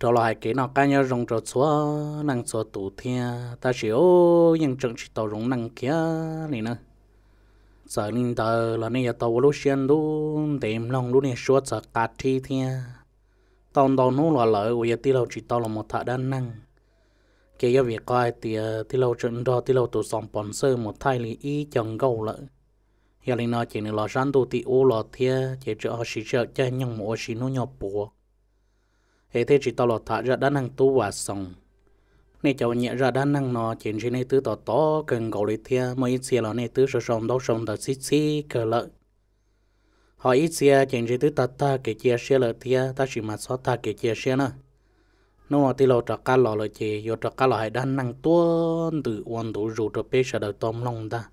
trở lại cái nó cá nhớ rong trâu xóa năng xóa tủ thiên ta chỉ ô nhưng chẳng chỉ tàu rong năng kia này nữa sợ nên tờ là nên giờ tàu lúc xuyên luôn tìm lòng luôn nên suốt sợ cả thi thiên tàu tàu nó là lợi của giờ tí lâu chỉ tàu là một thợ đan năng cái giờ việc coi thì ờ, tí lâu chuyện đó tí lâu tụ sòng bòn sơ một thay lý ý chẳng gầu lợi giờ này nó chỉ nên là sáng tụ tí ô lọt thiên chỉ cho họ chỉ sợ cho nhung mỗi chỉ nó nhỏ bùa hệ thế chỉ tao lọt thả ra đan năng tu và sòng nên cháu nhẹ ra đan năng nó chuyện gì này tứ tỏ to cần gạo lấy thia mới ít xia là này tứ sờ sòng đâu sòng tao xí xí cờ lợi họ ít xia chuyện gì tứ ta ta kể chia xia lợi thia ta chỉ mà xóa ta kể chia xia nữa nó mà tì lọ trọ cá lọ lợi chì yo trọ cá lọ hay đan năng tuôn từ uốn thủ rủ trọ bê sợ đầu tôm long ta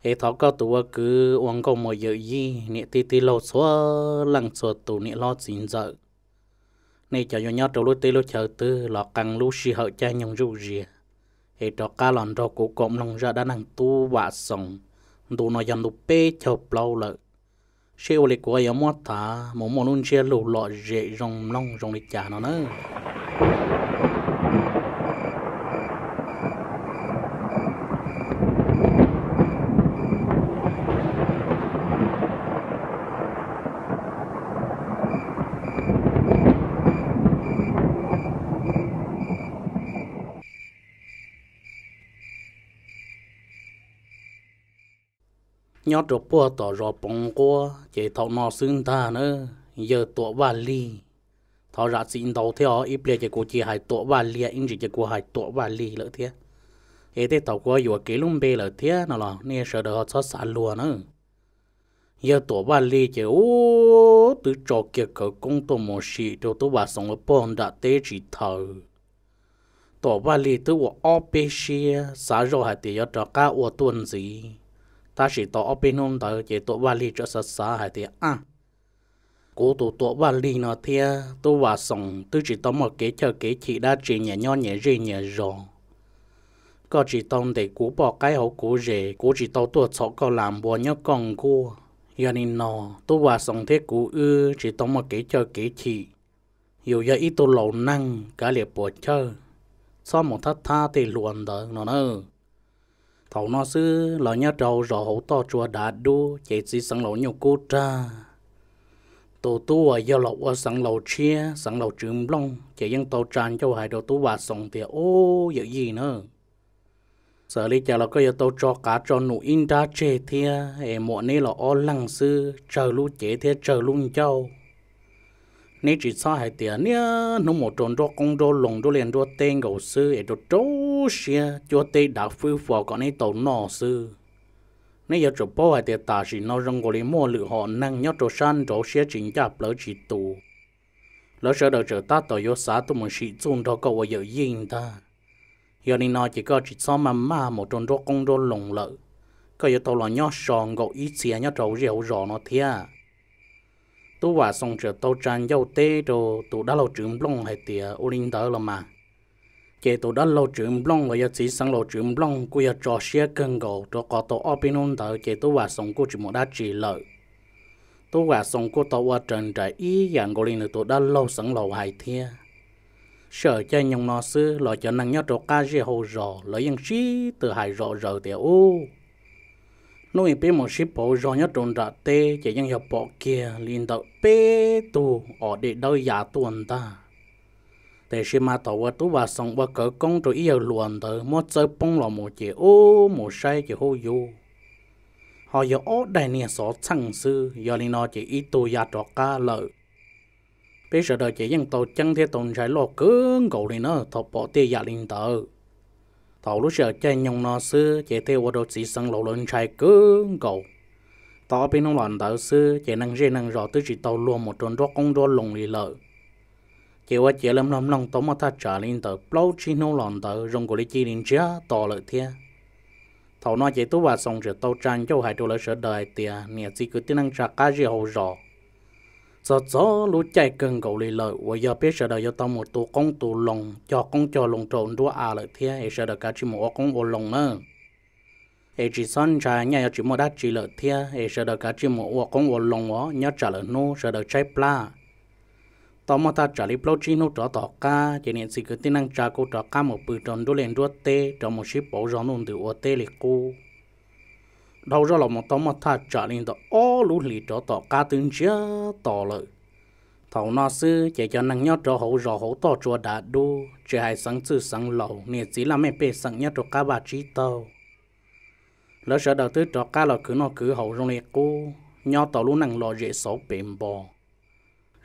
hệ thọ cao tụ cứ uống câu mồi dự gì nị tì tì lọ xóa lăng xóa tụ nị lo xin dợ này cho nhau trâu lối tê lối chờ tư lọ căng lối xì hậu cha nhung rượu rìa hệ trò ca lòn trò cổ cộm lòng ra đã năng tu vạ sòng đủ nói dần đủ bê chộp lâu lợi xe ô lệ của yo mót thả một món ăn xe lù lọ dễ rong long rong lịch trả nó nữa nhót rồi bùa tỏ rồi bóng qua chỉ thọ nó xương ta nữa giờ tụa và ly thọ ra xin đầu theo ít lệ chỉ của chỉ hai tụa và ly in chỉ chỉ của hai tụa và ly lỡ thế thế thế tàu qua vừa kỹ lung bê lỡ thế nó là nè sợ được cho xả lùa nữa giờ tụa và ly chỉ ô từ trò kia cỡ công tụ một sĩ đồ tụ bà sống ở bọn đã tế chỉ thờ tụa và ly tụ ô bê xia xả rồi hai tỷ cho cả ô tuần gì ta chỉ tổ ở bên hôm đó chỉ tổ vali cho sát sát hay thế à cố tổ tổ vali nó thì à, tôi và sòng tôi chỉ tổ một cái chờ cái chị đã chỉ nhẹ nhõm nhẹ gì nhẹ rồi có chỉ tông để cố bỏ cái hậu cố rể cố chỉ tàu tuột sọ có làm bò nhớ còn cô giờ nên nọ tôi và sòng thế cố ư chỉ tông một cái chờ cái chị. hiểu giờ ít tôi lâu năng cả liệt bỏ chơi sau một thắt tha thì luồn đó nó nữa thầu nó sư lò nhớ trâu rõ hậu to chùa đã đu chạy xí sẵn lầu nhiều cô cha tổ tu ở do lộc ở sẵn lầu chia sẵn lầu trứng long chạy dân tàu tràn cho hai đầu tu bà sòng thì ô giờ gì nữa sở lý chả là có giờ tàu cho cá cho nụ in ra chê thia em muộn nay là o lăng sư chờ lu chế thia chờ luôn châu nãy chỉ sao hai tiền nhá nó một tròn đo công đo lồng đo liền đo tên gầu sư ở đo trâu xia cho tê đã phu phò còn nãy tàu nọ sư nãy giờ chụp bao hai tiền ta chỉ nó rong gọi mua lựa họ năng nhớ trâu san trâu xia chính cha lỡ chỉ tù lỡ sợ đợi chờ ta tàu yo xá tụi mình chỉ chung đó cậu ở giờ yên ta giờ này nói chỉ có chỉ sao mà mà một tròn đo công đo lồng lợ cậu giờ tàu là nhớ sòng gầu ít xia nhớ trâu rượu rõ nó thiệt tu và song trở tàu tràn dâu tê đồ tụ đã lâu trưởng long hay tìa ô linh đỡ là mà chế tụ đã lâu trưởng long và giờ sĩ sang lâu trưởng long của giờ trò xe cân gầu cho có tàu opinion đỡ chế tu và song của chỉ một đã chỉ lợi tu và song của tàu và trần trại ý dạng gỗ linh tụ đã lâu sang lâu hài thia sợ cho nhung nó xưa lo cho năng nhớ trò ca gì hồ rò lo yên sĩ từ hài rò rờ tìa u nó bị bé một ship bộ do nhất trộn ra tê chỉ những hiệp bộ kia liền đạo bê tu ở để đâu giả tuần ta để xem mà tàu và tu và sông và cỡ công rồi yêu luồn tử, một giờ bông là một chỉ ô một say chỉ hô du họ giờ ở đây nè số chẳng sư giờ liền nó chỉ ít tu giả trọ ca lợi bây giờ đời chỉ những tàu chân thế tồn trái lo cứng cầu liền nó thọ bỏ tiền giả liền tới tàu lúc giờ chạy nhung nó sư chạy theo ô đồ chỉ sang lộ lên chạy cứ cầu tàu bên nó lần tàu sư chạy năng dễ năng rõ tới chỉ tàu luôn một tròn đó công đó lùng lì lợ chạy qua chạy lâm lâm lòng tàu mà ta trả lên tàu lâu chỉ nó lần tàu rong của lý chi lên chia tàu lợi thia tàu nói chạy tú và xong rồi tàu trang châu hải đồ lợi sợ đời tiền nhà chỉ cứ tiến năng trả cá gì hậu rõ giờ gió lũ chạy cần cầu lì lợi và giờ biết sợ đời giờ tao một tổ công tổ lồng cho công cho lồng trộn đua à lợi thế hay sợ đời cả chỉ một công ô lồng nữa hay chỉ son trà nhà chỉ một đắt chỉ lợi thế hay sợ đời cả chỉ một ô con ô lồng ó nhớ trả lời nô sợ đời chạy pla tao mà ta trả lời plau chi nô trả tỏ ca chỉ nên sự cứ tin năng trả cô trả ca một bữa tròn đua lên đua tê trong một ship bộ gió nôn từ ô tê liệt cô đâu ra là một tấm mà thà trở nên đó ô lũ lì cho tỏ ca tương chia tỏ lợi thầu nó sư chỉ cho năng nhau cho hậu rõ hậu tỏ chùa đã đu chỉ hai sáng sư sáng lầu nè chỉ là mẹ bề sáng nhớ cho cá bà trí tàu lỡ sợ đầu tư cho ca là cứ nọ cứ hậu rong lì cô nhau tỏ lũ năng lò dễ xấu bền bò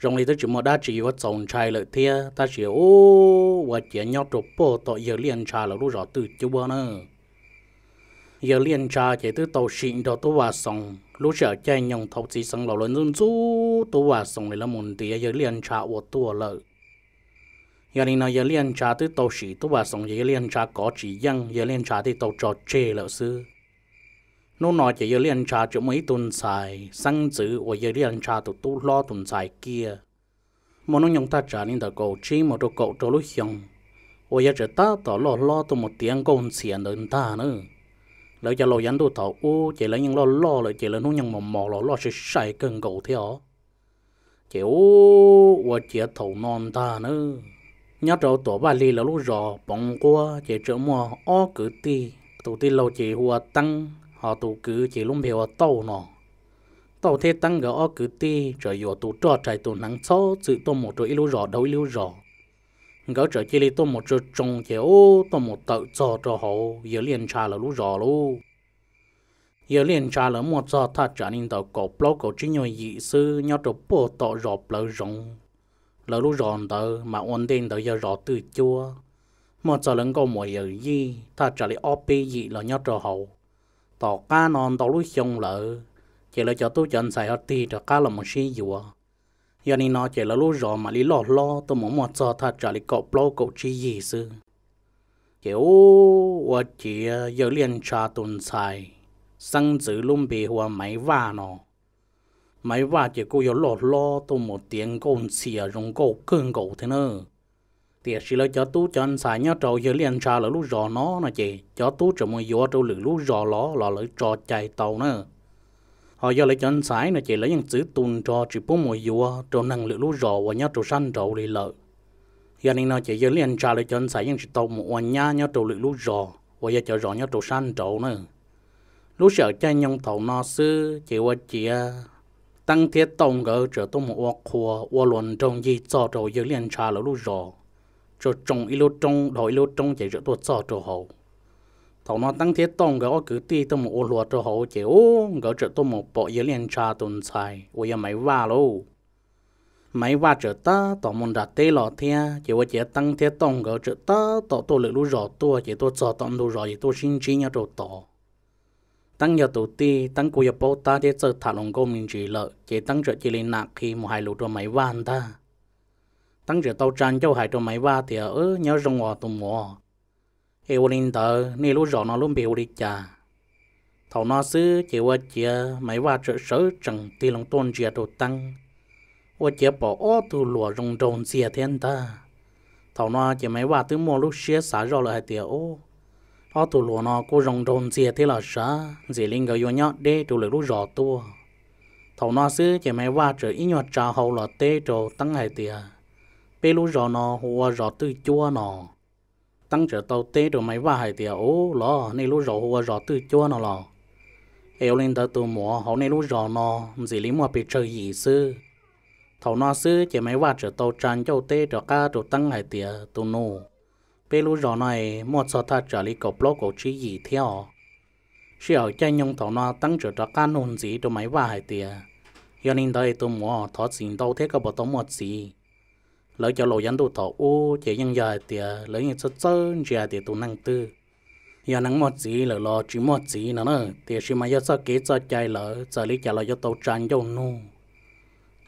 rong lì tới chỉ một đa chỉ có chồng trai lợi thia ta chỉ ô và chỉ nhau cho bò tỏ giờ liền trà là lũ rõ từ chú bò nữa giờ liên tra chỉ tới tàu xịn đó tôi và sòng lúc sợ chạy nhông thầu chỉ sòng lầu lớn run rú tôi và sòng này là một tí giờ liên tra của tôi lợi giờ này nó giờ liên tra tới tàu xịn tôi và sòng giờ liên tra có chỉ dân giờ liên tra tới tàu trò chê lợi sư nó nói chỉ giờ liên tra chỗ mấy tuần xài sang chữ và giờ liên tra tụi tôi lo tuần xài kia mà nó nhông ta trả nên tờ cầu chỉ một đồ cậu cho lúc hiong ôi giờ trở ta tỏ lo lo tụi một tiếng công xiên đơn ta nữa lỡ cho lỡ dán đồ thọ u chỉ lỡ những lo lo lỡ chỉ lỡ nuôi những mò mò lỡ lo sẽ sai cần cầu thế ó chỉ u và chỉ thầu non ta nữa nhớ trâu tổ ba li lỡ lúc rò bóng qua chỉ trở mò ó cử ti tổ ti lầu chỉ hùa tăng họ tổ cứ chỉ lúc biểu tàu nọ tàu thế tăng gỡ ó cử ti trở dùa tổ trò chạy tổ nắng xó sự tôm một chỗ lưu rò đâu lưu rò gỡ trở chỉ li tôi một chỗ trồng chéo tôi một tậu cho cho họ giờ liền trà là lú rò lú giờ liền trà là một giờ thật trả nên tàu cổ blo cổ chỉ nhồi dị sư nhau chỗ bộ tọ rõ lỡ rộng lỡ lú rõ tờ mà ổn định tờ giờ rõ từ chua một giờ lần có mỗi giờ gì thật trả lại op dị là nhau cho họ tàu cá non tàu lú xong lỡ chỉ là cho tôi chân xài hết thì cho cá là một sĩ dùa giờ này nó chỉ là lúa rò mà lý lò lò tôi muốn mua cho thật trả lý cậu bao cậu chi gì sư kiểu và chỉ ờ, giờ liền trả tồn xài sang giữ luôn bị hoa máy va nó máy va chỉ cô giờ lò lò tôi một tiếng côn xìa rong cậu cương cậu thế nữa tiệt chỉ là cho tú cho anh xài nhớ trâu giờ liền trả là lúa rò nó nè chị cho tú cho mua gió trâu lử lúa rò lò là lử trò chạy tàu nữa họ do lấy chân sái là chỉ lấy những chữ tuần trò chỉ bố mùi dùa trò năng lượng lũ rò và nhau trò săn trò lì lợ giờ nên nó chỉ giờ liền trả lấy chân sái những chữ tàu mùa và nhau trò lượng lũ rò và giờ chờ rò nhau trò săn trò nữa lũ sợ cha nhân thầu nó sư chỉ qua chỉ tăng thiết tông gỡ trở tông mùa khoa và luận trong gì cho trò giờ liền trả lũ rò cho trồng ít lũ trồng đổi lũ trồng chỉ trở tổ cho trò hậu thằng nó tăng thiết tông cái cứ ti tôi một ô lúa cho họ ô, gỡ trở tôi một bộ dưới liên cha tồn xài ôi giờ mày va lô mày va trở ta tổ môn đặt tê lọ thia chỉ có chỉ tăng thiết tông gỡ trở ta tổ tôi lựa lúa rõ tôi chỉ tôi cho tông lúa rõ chỉ tôi sinh chi nhau đồ tổ. tăng giờ tổ ti tăng cô giờ bố ta để sợ thả lòng cô mình chỉ lợ, chỉ tăng trở chỉ lên nặng khi một hai lúa cho mày va ta tăng trở tao tràn cho hai cho mày va thì ở nhớ rong hòa tụm mò e wo lin tờ ni lu rõ nó luôn biểu đi cha thầu nó xứ chỉ qua chia mấy va trợ sở chẳng ti lòng tôn chia đồ tăng qua chia bỏ ô tu lùa rong rồng xìa thiên ta thầu nó chỉ mấy va tứ mua lúc xía xả rõ lại tiệt ô ô tu lùa nó cô rong rồng xìa thế là xả dì linh gọi vô nhọ đê tu lực lúc rõ tua thầu nó xứ chỉ mấy va trợ ý nhọt trà hậu là tê trồ tăng hải tiệt bê lúc rõ nó hoa rõ tư chua nó tăng trở tàu tê đồ mấy vài hải thì à, ố lò này lúc rổ hoa rổ từ chua nó lò eo lên tờ từ mùa họ này lúc rổ nó gì lý mùa bị trời gì sư thầu nó sư chỉ mấy vài trở tàu tràn châu tê trở ca đồ tăng hải tiệt từ nô bê lúc rổ này một sọ ta trở lý cột lô cổ chi gì theo sư ở chai nhông thầu nó tăng trở trở ca nôn gì đồ mấy vài hải tiệt eo lên tờ từ mùa thọ xin tàu thế có bộ tàu một gì lỡ cho lộ dân tụ thọ u chỉ nhân giờ thì lỡ như sơ sơ giờ thì tụ năng tư giờ năng một gì lỡ lo chỉ một gì nữa nữa thì khi mà giờ sơ kế sơ chạy lỡ giờ lý trả lỡ cho tàu tràn dầu nu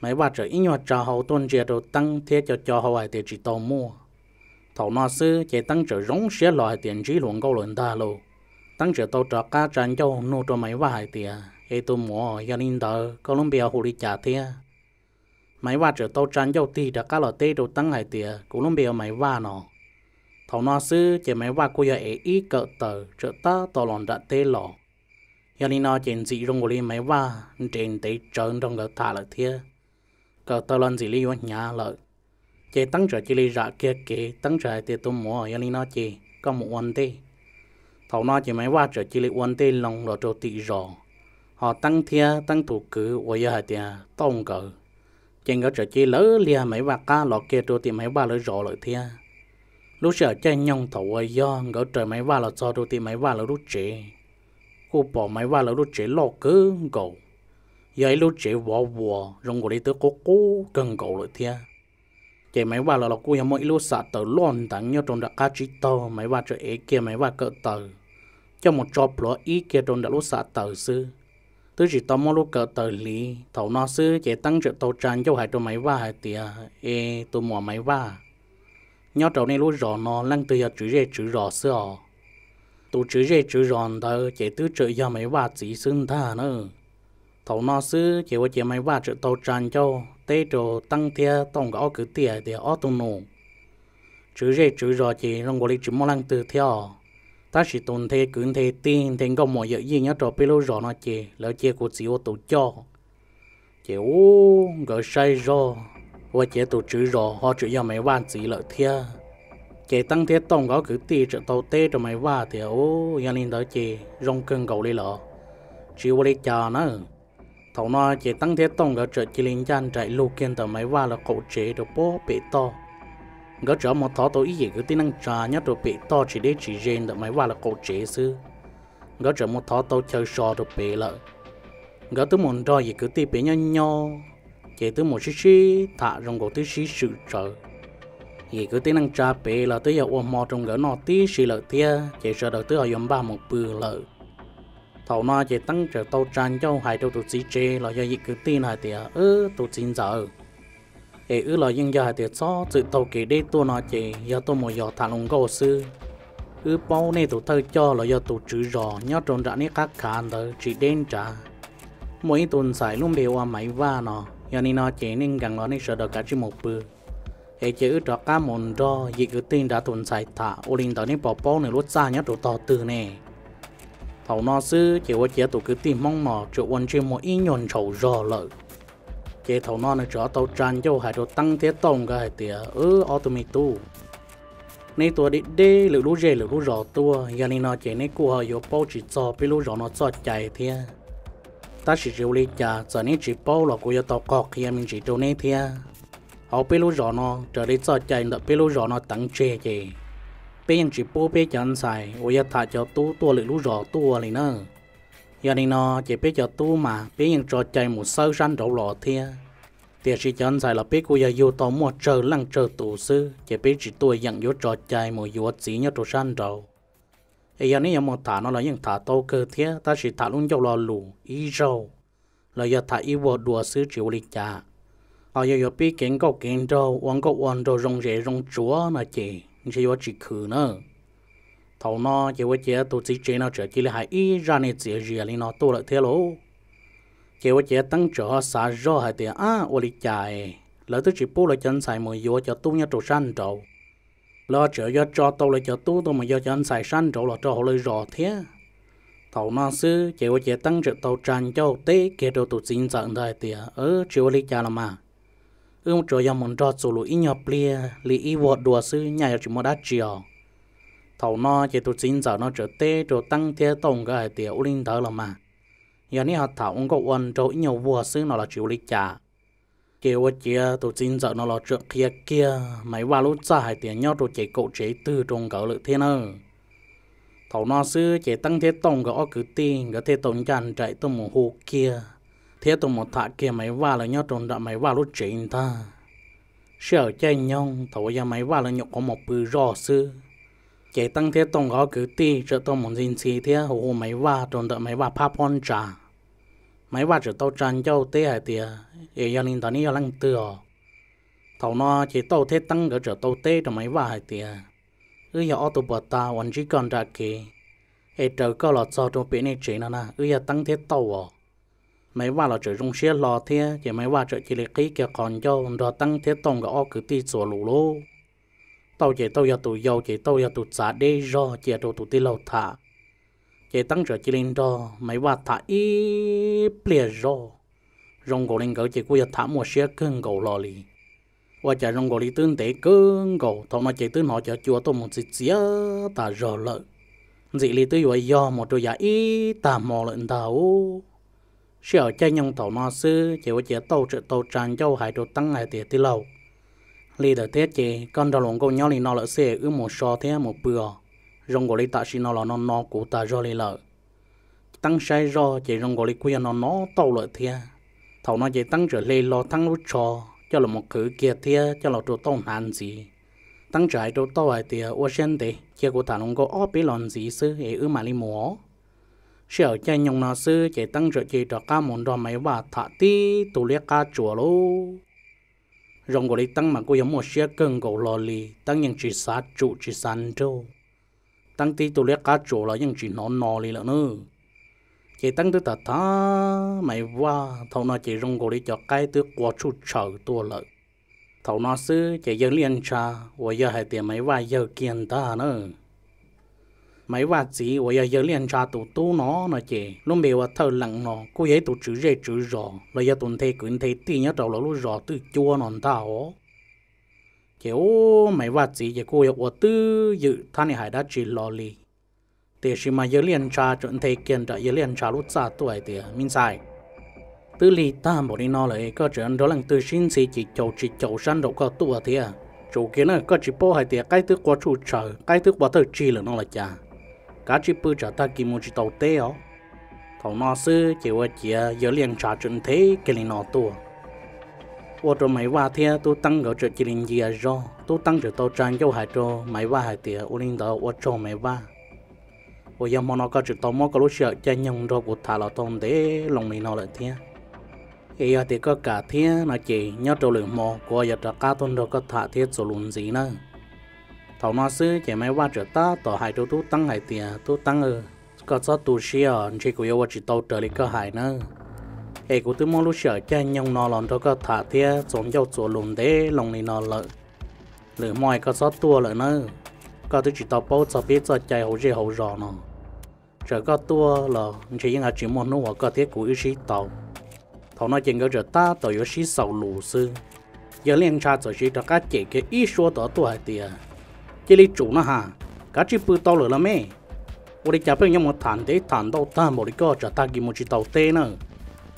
mấy bà trở ít nhọt cho hậu tôn giờ đồ tăng thế cho cho hậu hải thì chỉ tàu mua thầu nó sư chỉ tăng trở rống xé loại tiền trí luận câu luận ta lô tăng trở tàu trọ cá tràn dầu nu cho mấy bà hải thì ai tụ mua giờ linh tờ Colombia hồ lý trả thế mấy va trở tàu tràn dầu tì đã cá lò tê đầu tăng hải tiề cũng luôn bèo mấy va nó thầu nó sư chỉ mấy va cô giờ ấy ít cỡ tờ trở ta tàu lòn đã tê lò giờ đi nó trên dị rong goli mấy va trên tê trơn trong gỡ thả lại thia cỡ tàu lòn dị li nhả lợi chỉ tăng trở chỉ li rạ kia kế tăng trở hải tê tôm mò giờ đi nó chỉ có một quan tê thầu nó chỉ mấy va trở chỉ li quan tê lòng lò trâu tì rò họ tăng thia tăng thủ cử ôi giờ hải tiề tông cỡ chèn có trở chi lỡ lia mấy bà ca lọ kia trôi tìm mấy bà lỡ rõ lỡ thia lúc sợ chèn nhông thầu ở do có trời mấy bà lọ cho trôi tìm mấy bà lỡ lúc chế cô bỏ mấy bà lỡ lúc chế lọ cứ cầu giờ lúc chế vò vò rong của đi tới cố cố cần cầu lỡ thia chạy mấy bà lỡ lọ cô nhà mỗi lúc sợ tờ lon tặng nhau trong đặc cá chỉ tờ mấy bà trở ế kia mấy bà cỡ tờ cho một chọp lọ ý kia trong đặc lúc sợ tờ xưa tư chỉ tao mua lúc cỡ tờ lý thầu nó xứ chỉ tăng trợ tàu tràn cho hai tàu máy va hai tia e tàu mỏ máy va nhau tàu này lúc rõ nó lăng từ giờ chữ gì chữ rõ họ tụ chữ gì chữ rõ thờ chỉ tứ trợ giờ máy va chỉ xưng tha nữa thầu nó xứ chỉ qua chỉ máy va trợ tàu tràn cho tê trồ tăng tia tổng gõ cứ tia tia ở tụ nổ chữ gì chữ rõ chỉ trong quản lý chữ mỏ lăng từ theo ta chỉ tồn thế cứ thế tiền thế có mọi gì nhớ trò pelo rõ nó chè lỡ chè của chị ô tổ cho chè ô gọi sai rõ và chè tổ chữ rõ họ chữ do mấy van chị lỡ thia chè tăng thế tổng có cứ tiền cho tàu tê cho mấy va thì ô gia nên đó chè rong cơn cầu đi lỡ chỉ ô đi chờ nữa, thầu nó chè tăng thế tổng có trợ chỉ linh chan chạy lô kiên tờ mấy va là cậu chế được bố bị to gỡ chó một thó tôi ý gì cái tính năng trà nhất tôi bị to chỉ để chỉ riêng được mấy và là cổ chế sư gỡ chó một thó tôi chơi sò tôi bị lợ gỡ tôi muốn đòi gì cứ tì bị nhau nhau chỉ tôi một xí xí thả rồng cổ tôi xí sự trợ gì cứ tính năng trà bị là tôi giờ ôm mò trong gỡ nọ tí xí lợ tia chỉ sợ đầu tôi ở dùng ba một bự lợ thầu nó chỉ tăng trở tàu tràn cho hai đầu tụt xí chê là do gì cứ tin hai tia ơ tụt xin giờ ê ư lo nhưng giờ thì cho tự tàu kỳ đi tu nó chỉ giờ tôi một giờ thằng ông gấu sư ư bao nay tụ thơ cho là giờ tụ chữ rò nhớ trốn ra nít các khán đó chỉ đến trả mỗi tuần xài luôn biểu qua máy va nó giờ ni nó chỉ nên gần nó nên sợ được cả chỉ một bữa ế chỉ ư trọ cá mồn rò gì cứ tin đã tuần xài thả ô linh tới nên bỏ bao này lốt xa nhớ tụ to từ nè thầu nó sư chỉ có chỉ tụ cứ tìm mong mò chỗ quân chuyên mỗi ít nhon trầu rò lợi เจทองนอนจอเตาจัน้าหายตัวตั้งเทตงก็หายเตียเออออตมีตู้ในตัวดิเดหรือรู้เจหรือรู้รอตัวยานีนอเจในกูหอยป้จิจอไปรู้รอนอจอดใจเทียตาสิจิวลิจ่าจะนี้จิโป้หลอกกูยตอกอกเฮียมินจิโจนี้เทียเอาไปรู้รอนอเจะได้จอดใจเดไปรู้รอนอตั้งเจเจ เป็นจิปูเป็นจันใส่โอยาถาเจ้าตู้ตัวหรือรู้รอตัวเลยเนอะ giờ này nó chỉ biết cho tu mà biết những trò chơi một sâu răn đầu lọ thia tiệt sĩ chọn giải là biết cô giờ yêu tổ mua chờ lăng chờ tù sư chỉ biết chỉ tôi nhận vô trò chơi một vô chỉ nhớ trò răn đầu ấy giờ này một thả nó là những thả tàu cơ thia ta chỉ thả luôn cho lò lù ý râu là giờ thả ý vô đùa sư chịu lịch trả họ ờ, giờ giờ biết kiến cầu kiến đâu uống cầu uống đâu rong rễ rong chúa mà chỉ chỉ vô chỉ khử nữa thầu nó chỉ với chế tổ chức chế nó trở chỉ là hai ý ra này chế gì là nó tổ lại thế lỗ chế với chế tăng trở xả rõ hai tiền á ô lý chạy lợi tôi chỉ bố lợi chân xài mùi vô cho tu nhá trổ sanh trậu lo trở do cho tôi lợi cho tu tôi mà do chân xài sanh trậu là cho họ lợi rõ thế thầu nó sư chế với chế tăng trở tàu tràn cho tế kia đồ tổ chức dạng thời tiền ở chế ô lý chạy là mà ương trở dòng muốn cho số lũ ít nhỏ plia lý ý vọt đùa sư nhà chỉ mua đá chiều thầu nó chỉ tụt chín giờ nó trở tế trở tăng thế tổng cái hệ tiểu linh thở là mà giờ này họ thảo ông có uẩn chỗ nhiều vua xứ nó là chịu lịch trả kêu kia tụt chín giờ nó là trượt kia kia mấy ba lúc ra hệ tiền nhau tụt chỉ cậu chế từ trong cỡ lự thiên nơ thầu nó xứ chỉ tăng thế tổng cái cử tin cái thế tổng chăn chạy tôi một hồ kia thế tôi một thả kia mấy ba là nhau trộn đã mấy ba lúc chuyện ta sợ chơi nhông thầu ra mấy ba là nhậu có một bự rò xứ cái tăng thiết tông có cử ti cho tôi muốn xin xí thế hồ hồ mấy va tròn đợi mấy va pa pon trà mấy va cho tôi tràn châu tế hải tia, để gia đình tao ní lăng tựa thầu nó chỉ tôi thiết tăng cái cho tôi tế cho mấy va hải tia, ư giờ ô tô bờ ta vẫn chỉ còn ra kì hệ trời có lọt cho tôi biển này chỉ nó na, ư giờ tăng thiết tàu à mấy va là trời trong xe lò thế chỉ mấy va trời chỉ lấy cái kia còn cho, rồi tăng thiết tông cái ô cử ti sổ lù lô tàu chỉ tàu giờ tụ dầu chỉ tàu giờ tụ xả đê do chỉ tàu tụ tê lâu thả chỉ tăng trở chỉ lên do mấy vạt thả ít plea do rong gỗ lên gấu chỉ cua thả một xe cơn gỗ lò lì và chả rong gỗ lì tưng tế cơn gỗ thọ mà chỉ tưng họ chả chùa tôi một xịt xía ta rò lợ dị lì tôi vừa do một đôi giả ít ta mò lên tàu sẽ ở chơi nhông thọ nó sư chỉ có chỉ tàu trợ tàu tràn châu hải đồ tăng hải tiệt tê lâu lì đợt thế chế con đầu lồng cô nhau lì nó lỡ xe ư một so thế một bữa rong gọi lì tạ xí nó là nó nó của ta do lì lợ tăng sai do chế rong gọi lì quê nó nó tàu lợ thế thầu nó chế tăng trở lì lo tăng lúc cho cho là một cử kia thế cho là chỗ tông hàn gì tăng trở chỗ tàu ai thế ô sen thế chế của thằng lồng câu ó bị lòn gì sư hệ ư mà lì múa sợ cha nhung nó sư chế tăng trở chế cho ca muốn đo mấy và thả ti tụ liệt ca chùa luôn rong gọi tăng mà cô giống một xe cân cầu lò lì tăng những chỉ sát trụ chỉ sàn trâu tăng tí tôi lấy cá trụ là những chỉ nó nò lì lợn nữa chỉ tăng tới thật thá mày qua thầu nó chỉ rong gọi cho cái tứ quá chú chờ tua lợi thầu nó xứ chỉ dân liên cha và giờ hai tiền mày qua giờ kiện ta nữa mấy vạt gì vậy giờ giờ liền cha tụ tu nó nó chè lúc bây giờ thâu lặng nó cô ấy tụ chữ dây chữ rõ là giờ tụn thấy quyển thấy tí nhớ đầu là lúc rõ tự chua nó tao kiểu mấy vạt gì giờ cô ấy ở tư dự thanh hải đã chỉ lo li thì khi mà giờ liền cha chuẩn thế kiện đã giờ liền cha lúc xa tuổi thì minh sai tư li ta bỏ đi nó lại có chuyện đó là từ sinh xì chỉ chầu chỉ chầu săn đầu có tuổi thì à chủ kiến là có chỉ po hải thì cái thứ quá chủ trời cái thứ quá thời chi là nó là cha cá chỉ bự cho ta kim một chỉ tàu tê ó thằng nó sư chỉ qua chỉ à, giờ liền trả chuẩn thế cái này nó tua ô tô máy va thế tu tăng gạo cho chỉ linh gì rồi à, tu tăng cho tàu trang cho hải trò mấy va hải tiệt ô linh đó ô trò mấy va ô giờ món nó có chỉ tàu món có lúc sợ chân nhung rồi của thà là tôm thế lòng này nó lại thế ấy thì có cả thế nó chỉ nhớ trâu lửa mò của giờ trả cá tôn rồi có thả thiết số lùn gì nữa tàu nó sư chỉ mấy qua trở ta tàu hải tu tu tăng hải tiền tu tăng ở có cho tu xia chỉ của yêu vật chỉ tàu trở đi cơ hải nữa ấy của tôi mong lúc sợ cha nhông nó lòn cho có thả thia giống dầu chỗ lùn thế lòng này nó lợ lửa mỏi có cho tua lợ nữa có tôi chỉ tàu bao cho biết cho chạy hậu gì hậu rõ nó trở có tua là chỉ là chỉ muốn nó có thiết của yêu sĩ tàu thằng nó chừng có trở ta tàu yêu sĩ sầu lù sư giờ liên tra rồi chỉ cho các chị cái ý số đó tuổi tiền chỉ lấy chủ nó hà cá chỉ bự to lửa lắm ấy ô đi chả biết một thản thế thản đâu ta một đi co ta kiếm một chỉ tàu tê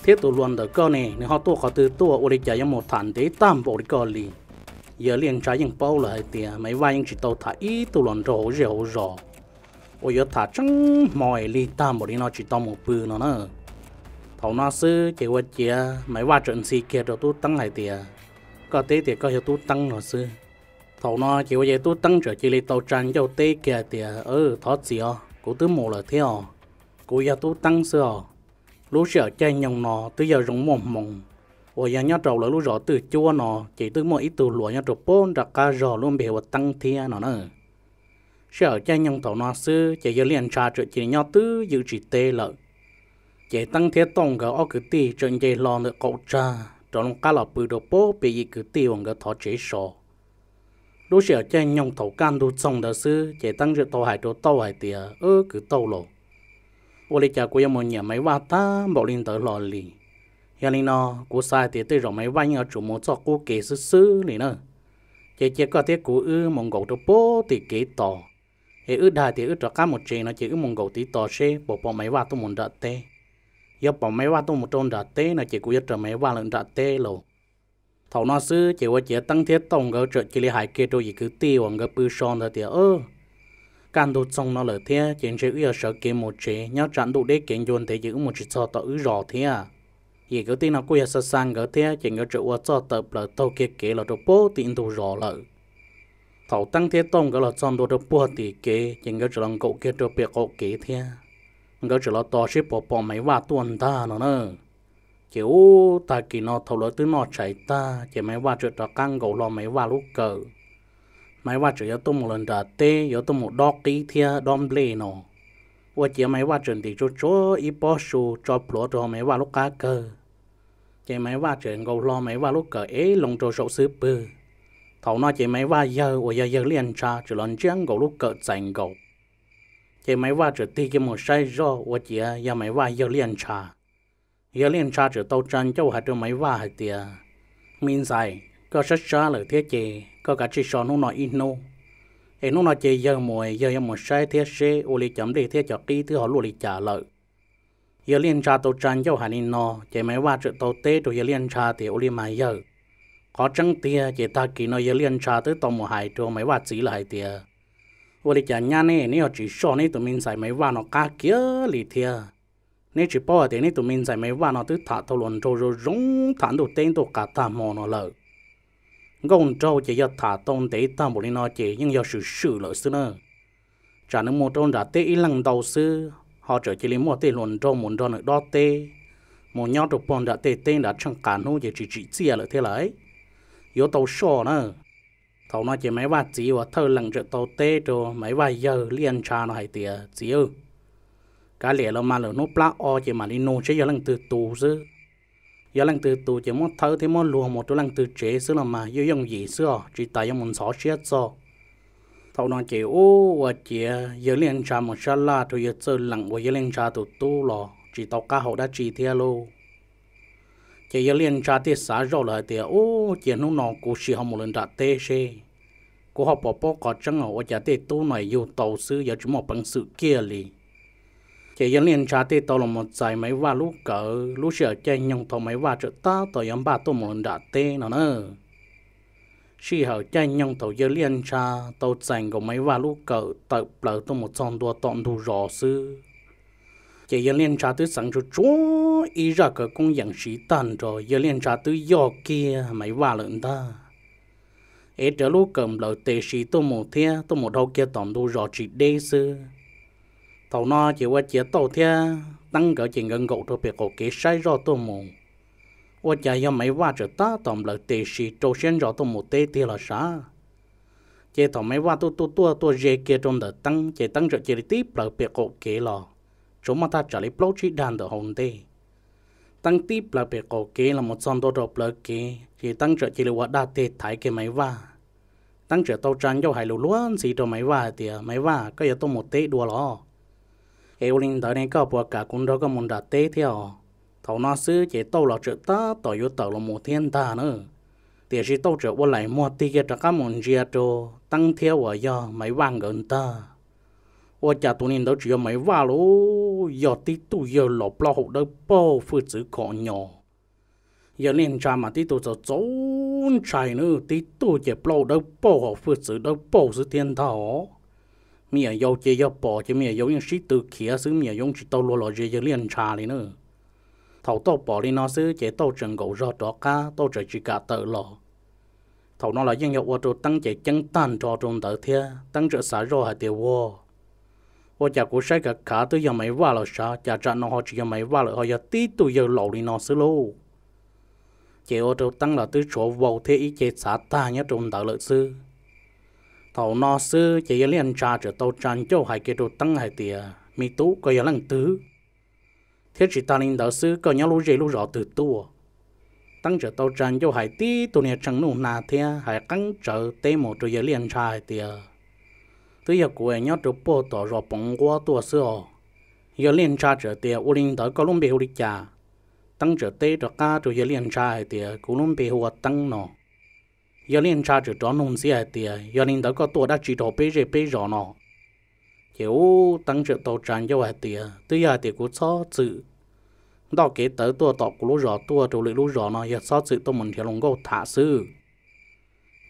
thế tụ luôn đỡ co này nếu họ tua khó từ tua ô đi chả nhau một thản thế tam bộ đi co lì giờ liền trái những bao là tiền mấy vai những chỉ tàu thả ít tụ luôn rổ rổ rổ ô giờ thả trắng mỏi li tam bộ đi nó chỉ tàu một bự nó nữa tàu nó sư chỉ qua chia mấy vai trận xì kia rồi tu tăng hải tiền có tế thì có hiệu tu tăng nó sư thầu nó chỉ có vậy tôi tăng trở chỉ lấy tàu tràn dầu tê kìa thì ừ thoát gì ó, cố tư mồ là thế à cố giờ tôi tăng sửa lúc sửa chạy nhồng nó tôi giờ rung mồm mồm ôi giờ nhau trầu là lúc rõ từ chua nó chỉ tôi mỗi ít từ lúa nhau trầu bốn đặc ca rõ luôn bị vật tăng thế nó nữa sửa chạy nhồng thầu nó sư chỉ giờ liền trà trở chỉ nhau tư giữ chỉ tê lợi chỉ tăng thế tông cái ó cứ tì trận chạy lò nữa cậu trà trong cá lò bự đồ bố bị gì cứ tì bằng cái thọ chế sò lúc xưa trên nhông thầu can đu trồng đó sư chạy tăng dự tàu hải đồ tàu hải tìa ơ cứ tàu lộ ô lịch cha của em một nhà máy va ta bảo linh tới lò lì hiện linh nó của sai thì tới rồi máy va ở chủ một cho cô kể sư sư lì nữa chạy chỉ có tiếc của ư mong gấu đâu bố thì kể tàu hệ ư đại thì ư cho cá một chè nó chỉ ư mong gấu tí tàu xe bỏ bỏ máy va tôi muốn đặt tê giờ bỏ máy va tôi một trôn đặt tê nó chỉ của giờ trở máy va lần đặt tê lộ thầu nó sư chỉ qua chỉ tăng thiết tổng cái trợ chỉ lý hải kia đôi gì cứ tiêu hoàng cái bưu son thôi thì ơ can đồ trong nó lỡ thế chỉ chỉ uya sợ kiếm một chế nhớ chặn đủ để kiện dồn thế giữ một chỉ cho tao ứ rõ thế à gì cứ tin nó quay sơ sang cái thế chỉ cái trợ qua cho tao lỡ tao kia kế là đồ bố tin đồ rõ lỡ thầu tăng thiết tổng cái là trong đồ đồ bố thì kế, chỉ cái trợ lòng cậu kia đồ bịa cậu kia thế cái trợ là to ship bỏ bỏ máy vạt tuần ta nó nữa kiểu ta kỳ nó thầu lỡ tứ nó chạy ta chỉ mấy ba chuyện đó căng gấu lo mấy ba lúc cờ mấy ba chuyện tôi một lần đã tê giờ tôi một đo kỹ thia đom lê nó và chỉ mấy ba chuyện thì cho chỗ ít bỏ số cho bỏ cho mấy ba lúc cá cờ chỉ mấy ba chuyện gấu lo mấy ba lúc cờ ấy lồng cho sổ sứ bự thầu nó chỉ mấy ba giờ và giờ giờ liền cha chỉ lần chén gấu lúc cờ dành gấu chỉ mấy ba chuyện thì cái một sai do và chỉ à, giờ mấy ba giờ liền cha giờ liên tra chữ tàu chân cho máy va hạt tiề mình dài có rất xa lời thế chị có cả chỉ so nó nói ít nô em nó nói mồi giờ em một sai thế xe ô li chấm đi thế cho kỹ thứ họ luôn li trả lợi giờ liên tra tàu chân cho hạt nên nó máy va chữ tàu tê rồi giờ liên tra thì ô li mà giờ có trăng tia chị ta kỳ nó giờ liên tra tới tàu một hải rồi máy va chỉ là hải tiề ô trả nhà này nếu chỉ so này tụi mình xài máy va nó cá kia li thiệt nên chỉ bỏ thì nên tụi mình giải mấy vạn nó tới thả thâu luận trâu rồi rung thản đủ tên tụ cả thả mò nó lợ gồng trâu chỉ giờ thả tôn tế tam bộ lên nó chỉ nhưng giờ sự sự lợ xưa nữa trả nước một trâu đã tế ý lăng đầu xưa họ trở chỉ lấy một tê luận trâu muốn cho nữa đo tế, một nhau được bọn đã tế tên đã chẳng cả nô chỉ chỉ chỉ chia à lợ thế lại yếu tàu sò nữa thầu nó chỉ mấy vạn chỉ và thâu lần trợ tàu tế rồi mấy vài giờ liên cha nó hay tìa chỉ ư cá lẻ là mà là nó plá o chỉ mà đi nô chế giờ lần từ tù chứ giờ lần từ tù chỉ muốn thấu thì muốn luồng một chỗ lần từ chế chứ là mà giờ dùng gì chứ chỉ tại giờ muốn xóa chết rồi thầu nó chỉ ô và chỉ giờ liên trà một sát la thôi giờ chơi lần và giờ liên trà tụ tu lo chỉ tàu cá hậu đã chỉ theo luôn chỉ giờ liên trà thì xả rồi lại thì ô chỉ nó nó cố sĩ họ một lần đã tê xe cố họ bỏ bỏ có chăng ở và chỉ tê tu này yêu tàu sư giờ chúng một bằng sự kia liền chỉ dân liên trả thì tao là một giải mấy và lúc cỡ lúc sửa chạy nhung tàu mấy và trợ ta tao yếm ba tao một lần đã tê nó nữa khi hậu chạy nhung tàu dân liên trả tao dành của mấy và lúc cỡ tao lỡ tao một tròn đua tọn đủ rõ sư chỉ dân liên trả tới sáng cho chúa ý ra cỡ công dạng sĩ tàn rồi dân liên trả tới giò kia mấy và lần ta ấy trở lúc cầm lỡ tê sĩ tao một thia tao một đầu kia tọn đủ rõ chỉ đê sư tàu nó chỉ qua chỉ tàu thế tăng cỡ chỉ ngân gậu thôi việc cậu kế sai rõ tôi mù, ô chả do mấy vợ trở ta tổng lợi tề sĩ trâu sen rõ tôi một tê thì là sao chỉ tàu mấy vợ tôi tôi tôi tôi dễ kia trong đợt tăng chỉ tăng trở chỉ đi tiếp lợi việc cậu kế là chúng mà ta trả lại bao chỉ đàn được hồn tê tăng tiếp lợi việc cậu kế là một son đô đợt lợi kế chỉ tăng trở chỉ là quá đa tê thái cái mấy vợ tăng trở tàu trắng cho hải lũ luôn xì cho mấy vợ thì mấy vợ có giờ tôi một tê đùa lo cái linh tới này có bỏ cả cũng đó có muốn đặt tế theo thầu nó xứ chỉ tàu là chữ ta tàu yếu tàu là một thiên ta nữa thì chỉ tàu chữ qua lại mua tiền cho các món gì cho tăng theo vào do mấy vàng gần ta ô cha tụi nên đó chỉ mấy vàng lú giờ tí tụ giờ lọp lo hậu bao phụ chữ cọ nhỏ giờ lên cha mà tí tụ cho trốn chạy nữa tí tụ chỉ bao đó bao phụ chữ đó bao sự thiên thảo mi ở dâu chơi dâu bò chứ mi ở dâu những sĩ từ kia xứ mi ở dâu chỉ tàu lúa lò dê dê liền trà này nữa thầu tàu bò đi nó xứ chế tàu trần gỗ rọ đó cá tàu trời chỉ cả tờ lò thầu nó là dân dâu ô tô tăng chế chân tan trò trong tờ thia tăng trợ xã rồi hay tiêu vô ô chả của sai cả cả tôi giờ mấy vả là sao chả chả nó họ chỉ giờ mấy vả là họ giờ tí tu giờ lẩu đi nó xứ luôn chế ô tô tăng là tôi chỗ vào thế ý chế xã ta nhá trong tờ lợi xứ thầu nó sư chỉ có liên cha trở tàu tràn châu hải kia đồ tăng hải tiền mi tú có yếu lăng tứ thế chỉ ta linh đạo sư có nhau lúc gì lúc rõ từ tu tăng trở tàu tràn châu hải tí tu này chẳng nụ nà thế hải căng trở tế một trụ yếu liên trà hai tiền thứ yếu của nhau trụ bộ tỏ rõ bóng qua tu sư yếu liên cha trở tiền u linh đạo có lúc bị u lịch trà tăng trở tế trở ca trụ yếu liên trà hai tiền cũng lúc bị hùa tăng nọ giờ lên cha chỉ cho nông xe thì giờ à, lên đã có tổ đã chỉ đồ bê rê bê rõ nó kiểu tăng trưởng tàu tràn cho hệ thì à, từ giờ thì của sao chữ đó kế tới tổ tọt của lũ rõ tổ trâu lũ lũ rõ nó giờ sao chữ tôi mình theo lòng gấu thả sư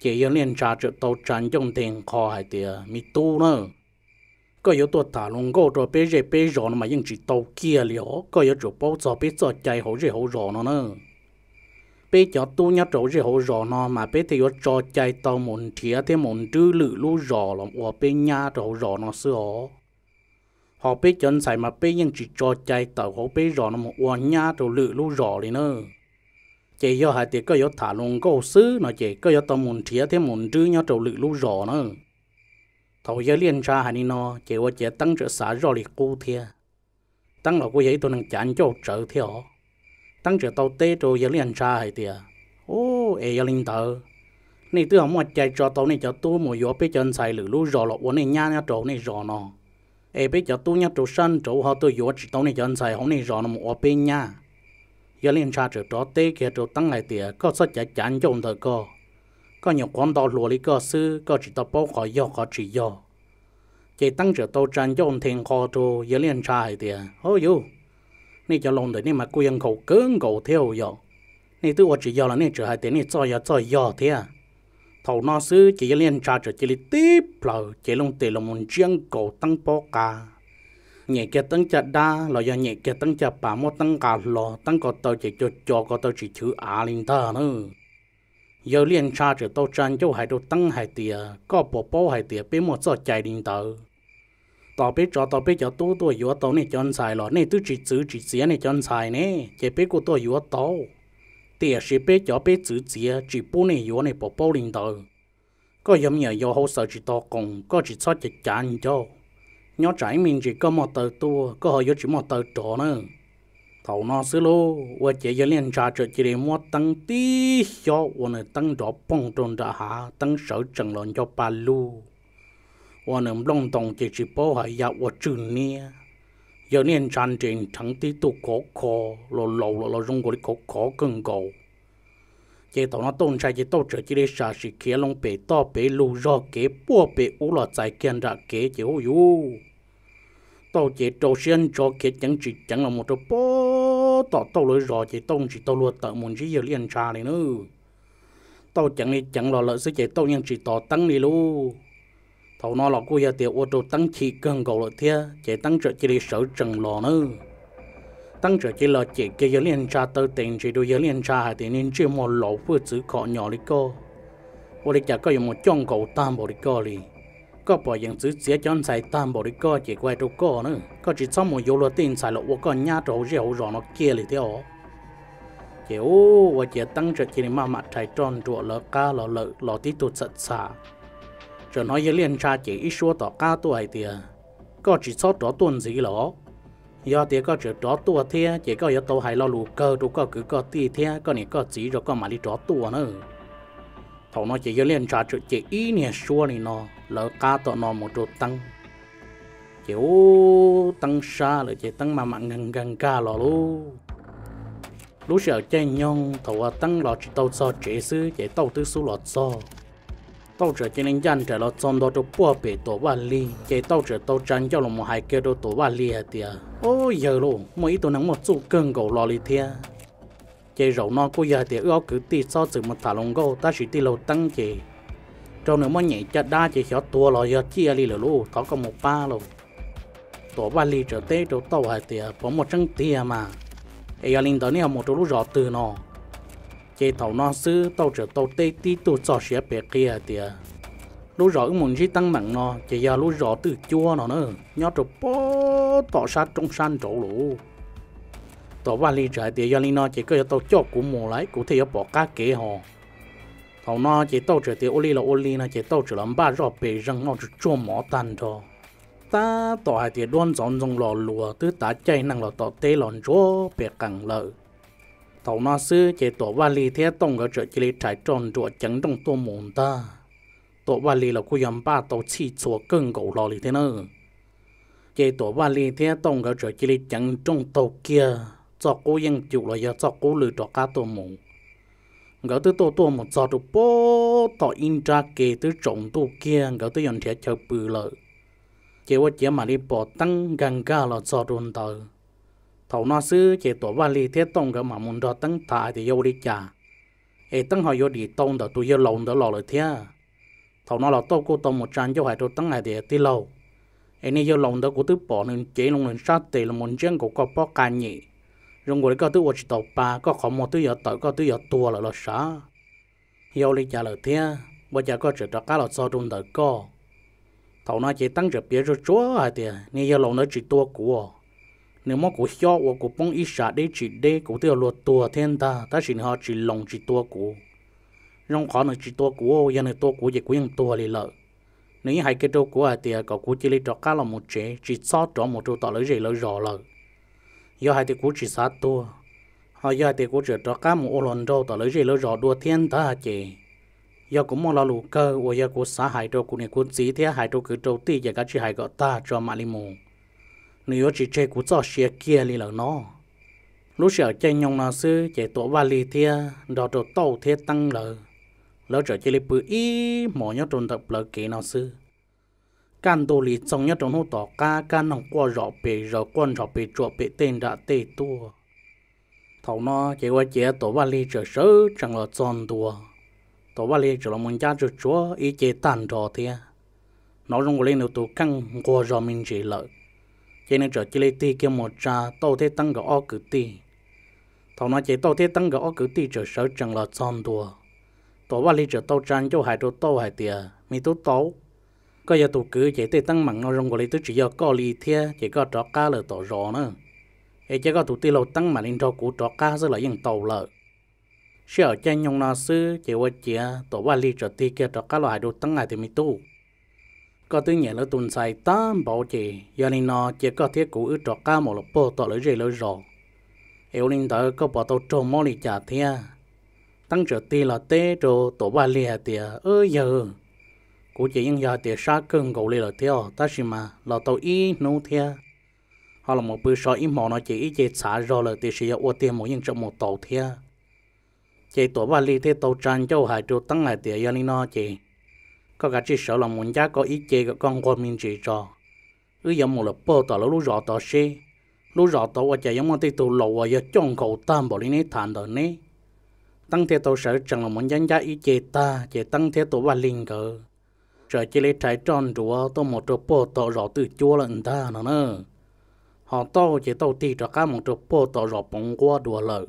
chỉ giờ lên cha chỉ tàu tràn trong tiền kho hệ thì à, mi tu nữa có yếu tổ thả lòng gấu rồi bê rê bê rõ mà vẫn chỉ tàu kia liệu có yếu chỗ bao giờ bê giờ chạy hổ rê hổ rõ nó nữa bé cho tu nhá trâu gì hồ rõ nó mà bé thì có cho chạy tàu mồn thía thì mồn trư lự lu rõ lắm ở bé nhá trâu rõ nó xưa họ họ bé chân xài mà bé nhưng chỉ cho chạy tàu họ bé rõ nó mà ở nhá trâu lự lu rõ đi nữa chỉ do hai tiệc có yếu thả luôn có sư nó chỉ có yếu tàu mồn thía thì mồn trư nhá trâu lự lu rõ nữa thầu giờ liên xa tra hai nó chỉ có chỉ tăng trở xã rõ liệt cụ thia tăng là cô giấy tôi đang chán cho trợ theo tăng trở tàu tê trô giờ liền xa hay tìa ô ê giờ linh tờ này tôi không muốn chạy cho tàu này cho tôi một gió bây chân xài lử lú rò lọ uốn này nha nha trộn này rò nọ. ê bây cho tôi nha trộn sân trộn họ tôi gió chỉ tàu này chân xài không này rò nó một ô bên nha giờ liền xa trở tàu tê kia trộn tăng lại tìa có sợ chạy chán cho ông thờ co có nhiều con tàu lùa lý cơ sư có chỉ tàu bao khỏi gió có chỉ gió chỉ tăng trở tàu tràn cho ông thiên khó trô giờ liền xa hay tìa ô dù 你叫弄的你嘛雇人口跟狗跳哟，你对我只要了你只还得你造谣造谣的，头那时只连查着这里地了，只弄得了门将狗当包噶，你给当家的，老要你给当家把么当家咯，当个到只就叫个到只求阿林的呢。有连查着到战就还都当还的，搞宝宝还的，别么做家庭的。tao biết cho tao biết cho tôi tôi yếu tao này chọn sai lọ này tôi chỉ chữ chỉ chia này chọn sai này chỉ của tôi yếu tao tiền chỉ biết cho biết chữ chia chỉ bu này yếu này bỏ bao linh đầu có giống như yếu hậu sợ chỉ tao cùng chỉ cho chỉ chán cho trái mình chỉ có một tờ tua có họ chỉ một tờ trọ nữa thầu nó xứ lô và chỉ yếu liền trà chỉ để mua tăng tí cho và này tăng đó bông tròn đã hạ tăng sở trần ba lu 我能弄懂这只波还要我住呢。有年战争成地都可可，落落落落中国的可可更高。这到那东山这到这这里啥是开龙北到北路绕给波北乌了再见着给就有。到这朝鲜朝给整只整了 một chỗ bó 到到了 rồi chỉ tông chỉ tao luôn tự muốn chỉ giờ liên trà này nữa tao chẳng đi chẳng lo lỡ sẽ chỉ tao nhưng chỉ tao tăng đi luôn thầu nó là cô giờ tiệt ô tô tăng chỉ gần cầu lợi thia chỉ tăng trợ chỉ đi sở trần lò nữa tăng trợ chỉ là chỉ cái giờ liên tra tới tiền chỉ đôi giờ liên tra hai tiền nên chưa một lỗ vừa giữ cọ nhỏ đi co ô đi chả có một trong cầu tam bộ đi co đi có bỏ những thứ xía chọn xài tam bộ đi co chỉ quay đầu co nữa có chỉ xong một yếu lo tiền xài lộ ô con nhá trâu rượu rõ nó kia thì theo chỉ ô và chỉ tăng trợ chỉ mà mặt thầy tròn trụ lợ ca lợ lợ lỡ tí tụt sạch sạch cho nó yên liên cha chỉ ít số tỏ cao tuổi thì à, có chỉ số đó tuần gì lỗ do thì có chỉ đó tuổi thì chỉ có yếu tố hay lo lù cơ đủ có cứ có tì thì có này có chỉ rồi có mà đi đó tuổi nữa thầu nó chỉ yên liên cha chỉ chỉ ít nè số này nó lỡ cao tỏ nó một chút tăng kiểu tăng xa là chỉ tăng mà mặn gần gần ca lò luôn lúc sợ chơi nhông thầu à, tăng lò chỉ tàu so chế sư chế tàu tư số lọt so tàu trở cho nên dân trở lo trong đó cho bùa bể tổ ba li cái tàu trở tàu chân cho là một hai cái đó tổ ba li hả tiệt ô giờ lo mỗi tổ nắng một chút cơn gầu lo li thiệt cái rậu nó có giờ thì ước cứ tì so sự một thả lông gấu ta chỉ tì lâu tăng chị trong nữa mà nhảy chặt đa chỉ xóa tua lo giờ chia lì lửa lu có có một ba lo tổ ba lì trở tê cho tàu hả tiệt có một trăng tiệt mà ấy linh đó này một chỗ lúc rõ từ nó chế thầu nó sư tàu trở tàu tê tí tù cho xe bè kia tìa à. lúc rõ muốn gì tăng mạnh nó chế giờ lúc rõ từ chua nó nữa nhớ trộn bó tỏ sát trong san chỗ lũ tỏ ba ly trái tìa giờ ly nó chỉ có tàu chọc của mùa lấy cụ thể bỏ cá kế họ thầu nó chỉ tàu trở tìa ô ly là ô ly nó chỉ tàu trở làm ba rõ bề răng nó chỉ chua mỏ tan cho ta tỏ hai tìa đoan dọn dòng lò lùa tứ tá chay năng lò tỏ tê lòn chua bè cẳng lợi tàu nó sư chế tổ ba lý thế tông ở chỗ chỉ lì trái tròn đùa chẳng đông tô mồm ta tổ ba lý là cô ông ba tàu chỉ chỗ cưng gấu lò lì thế nữa chế tổ ba lý thế tông ở chỗ chỉ lì chẳng đông tàu kia cho cô yên chú là do cho cô lừa trò cá tô mồm gỡ từ tổ tô một giọt được bố tỏ in ra kề từ trọng tô kia gỡ từ dọn thẻ chờ bự lợi chế quá chế mà đi bỏ tăng gần ga là giọt đồn tàu thầu nó sư chỉ tổ ba lì thế tông cái mà muốn đo tăng thả thì yêu đi chả ấy tăng họ yêu đi tông đó tôi yêu lồng đó lò rồi thế thầu nó là tao cô tông một trang cho hai tôi tăng hai thì tí lâu ấy nên yêu lồng đó cô tứ bỏ nên chế lồng nên sát thì là muốn chân của cô bỏ cả nhị, rồi người có tứ ở tàu ba có khó một tứ giờ tới có tứ giờ tua là lò xá yêu đi chả là thế bây giờ có chỉ cho cá là sao trung đời co thầu nó chỉ tăng trở bia rồi chúa hai thì nên yêu lồng nó chỉ tua của nếu mà của cho của của bông ít xả để chỉ để của tiêu luật tua thiên ta ta chỉ họ chỉ lòng chỉ tua của trong khó nó chỉ tua của giờ này tua của gì quyên tua lì lợ nếu hai cái đâu của à thì có của chỉ lấy cho cá là một chế chỉ so cho một chỗ tỏ lấy gì lấy rõ lợ do hai thì của chỉ sát tua họ giờ thì của chỉ cho cá một ô lần đâu tỏ lấy gì lấy rõ đua thiên ta chế do cũng mong là lù cơ và giờ của xã hai đâu của này của chỉ thế hai đâu cứ đầu tiên giờ các chỉ hai gọi ta cho mà lì mù nếu chỉ chơi cú trò xe kia li là nó lúc sợ chơi nhông nó sư chạy tổ ba li thia đò đồ tàu thia tăng lợ lỡ trở chơi li bự y mỏ nhớ trồn tập lỡ kỹ nó sư can đồ li trong nhớ trồn hô tỏ ca can nòng qua rõ bề rõ quan rõ bề trọ bề tên đã tê tua thầu nó chạy qua chạy tổ ba li trở sớ chẳng là tròn tua tổ ba li trở là mình cha trở chúa ý chạy tàn trò thia nó rung lên đầu tổ căng qua rõ mình chỉ lợi chế nên trở chỉ lấy ti kia một trà tàu thế tăng gỡ o cử ti thầu nói chỉ tàu thế tăng gỡ o cử ti trở sở chẳng là tròn đùa tổ ba lý trở tàu trang cho hai đồ tàu hải tiề mi tú tàu có giờ tụ cứ chỉ tê tăng mạnh nó rong của lý tứ chỉ giờ có lý thia chỉ có trọ cá là tổ rõ nữa ấy chế có tụ ti lâu tăng mạnh lên cho cú trọ cá rất là yên tàu lợi sợ cha nhung nó sư chỉ qua chia tổ ba lý trở ti kia trọ cá là hai đồ tăng hải thì mi tu có tư nhẹ lỡ tuần xài tám bộ chỉ giờ nên nó chỉ có thiết cụ ước trọ cá một lọ bò tọt lỡ dây lỡ rò Eo linh tớ có bỏ tàu trộm mò lì trả thia tăng trở tì là tế trồ tổ ba lìa tìa ơ giờ cú chỉ những giờ tìa xa cưng gầu lì lỡ thia ta xì mà lọ tàu y nô thia họ là một bữa sọ y mò nó chỉ y chế xả rò lỡ tìa xì ô tìa mỗi những trong một tàu thia chỉ tổ ba lì thế tàu tràn châu hải trồ tăng hải tìa giờ nên nó chỉ có cả chỉ sợ là muốn giá có ý chế cái con quan minh chỉ cho ư giống một là bơ tờ lúc rõ tờ xe lúc rõ tờ và chạy giống một tí tù lộ và giờ chọn khẩu tam bỏ lên này thản đời này tăng thế tổ sợ chẳng là muốn dân gia ý chế ta chế tăng thế tổ và linh cờ trời chỉ lấy trái tròn rùa tôi một chỗ bơ tờ rõ từ chua là ta nó nữa họ to chế tàu tì cho cá một chỗ bơ tờ rõ bóng qua đùa lợ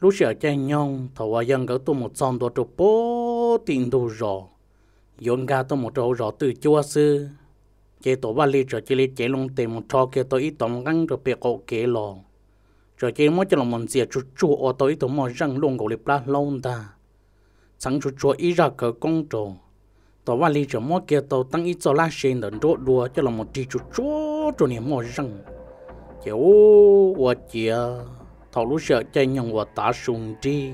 lúc sợ chạy nhông thầu và dân cỡ tôi một tròn tôi chỗ bơ tiền đồ rõ yong ga to một chỗ rõ từ chua sư chế tổ ba li trở chế li chế long tề một trò kia tôi ít tóm găng rồi bịa cậu kế lò trở chế mỗi cho lòng mình dìa chu chú ở tôi ít tóm mò răng luôn gậu liệp la lâu ta chu chú chú ít ra cờ công trò tổ ba li trở mỗi kia tôi tăng ít cho la xên đợn đốt đùa cho lòng một tí chu chu cho niệm mò răng chế ô ô chìa thọ lúc sợ chạy nhung và ta sùng đi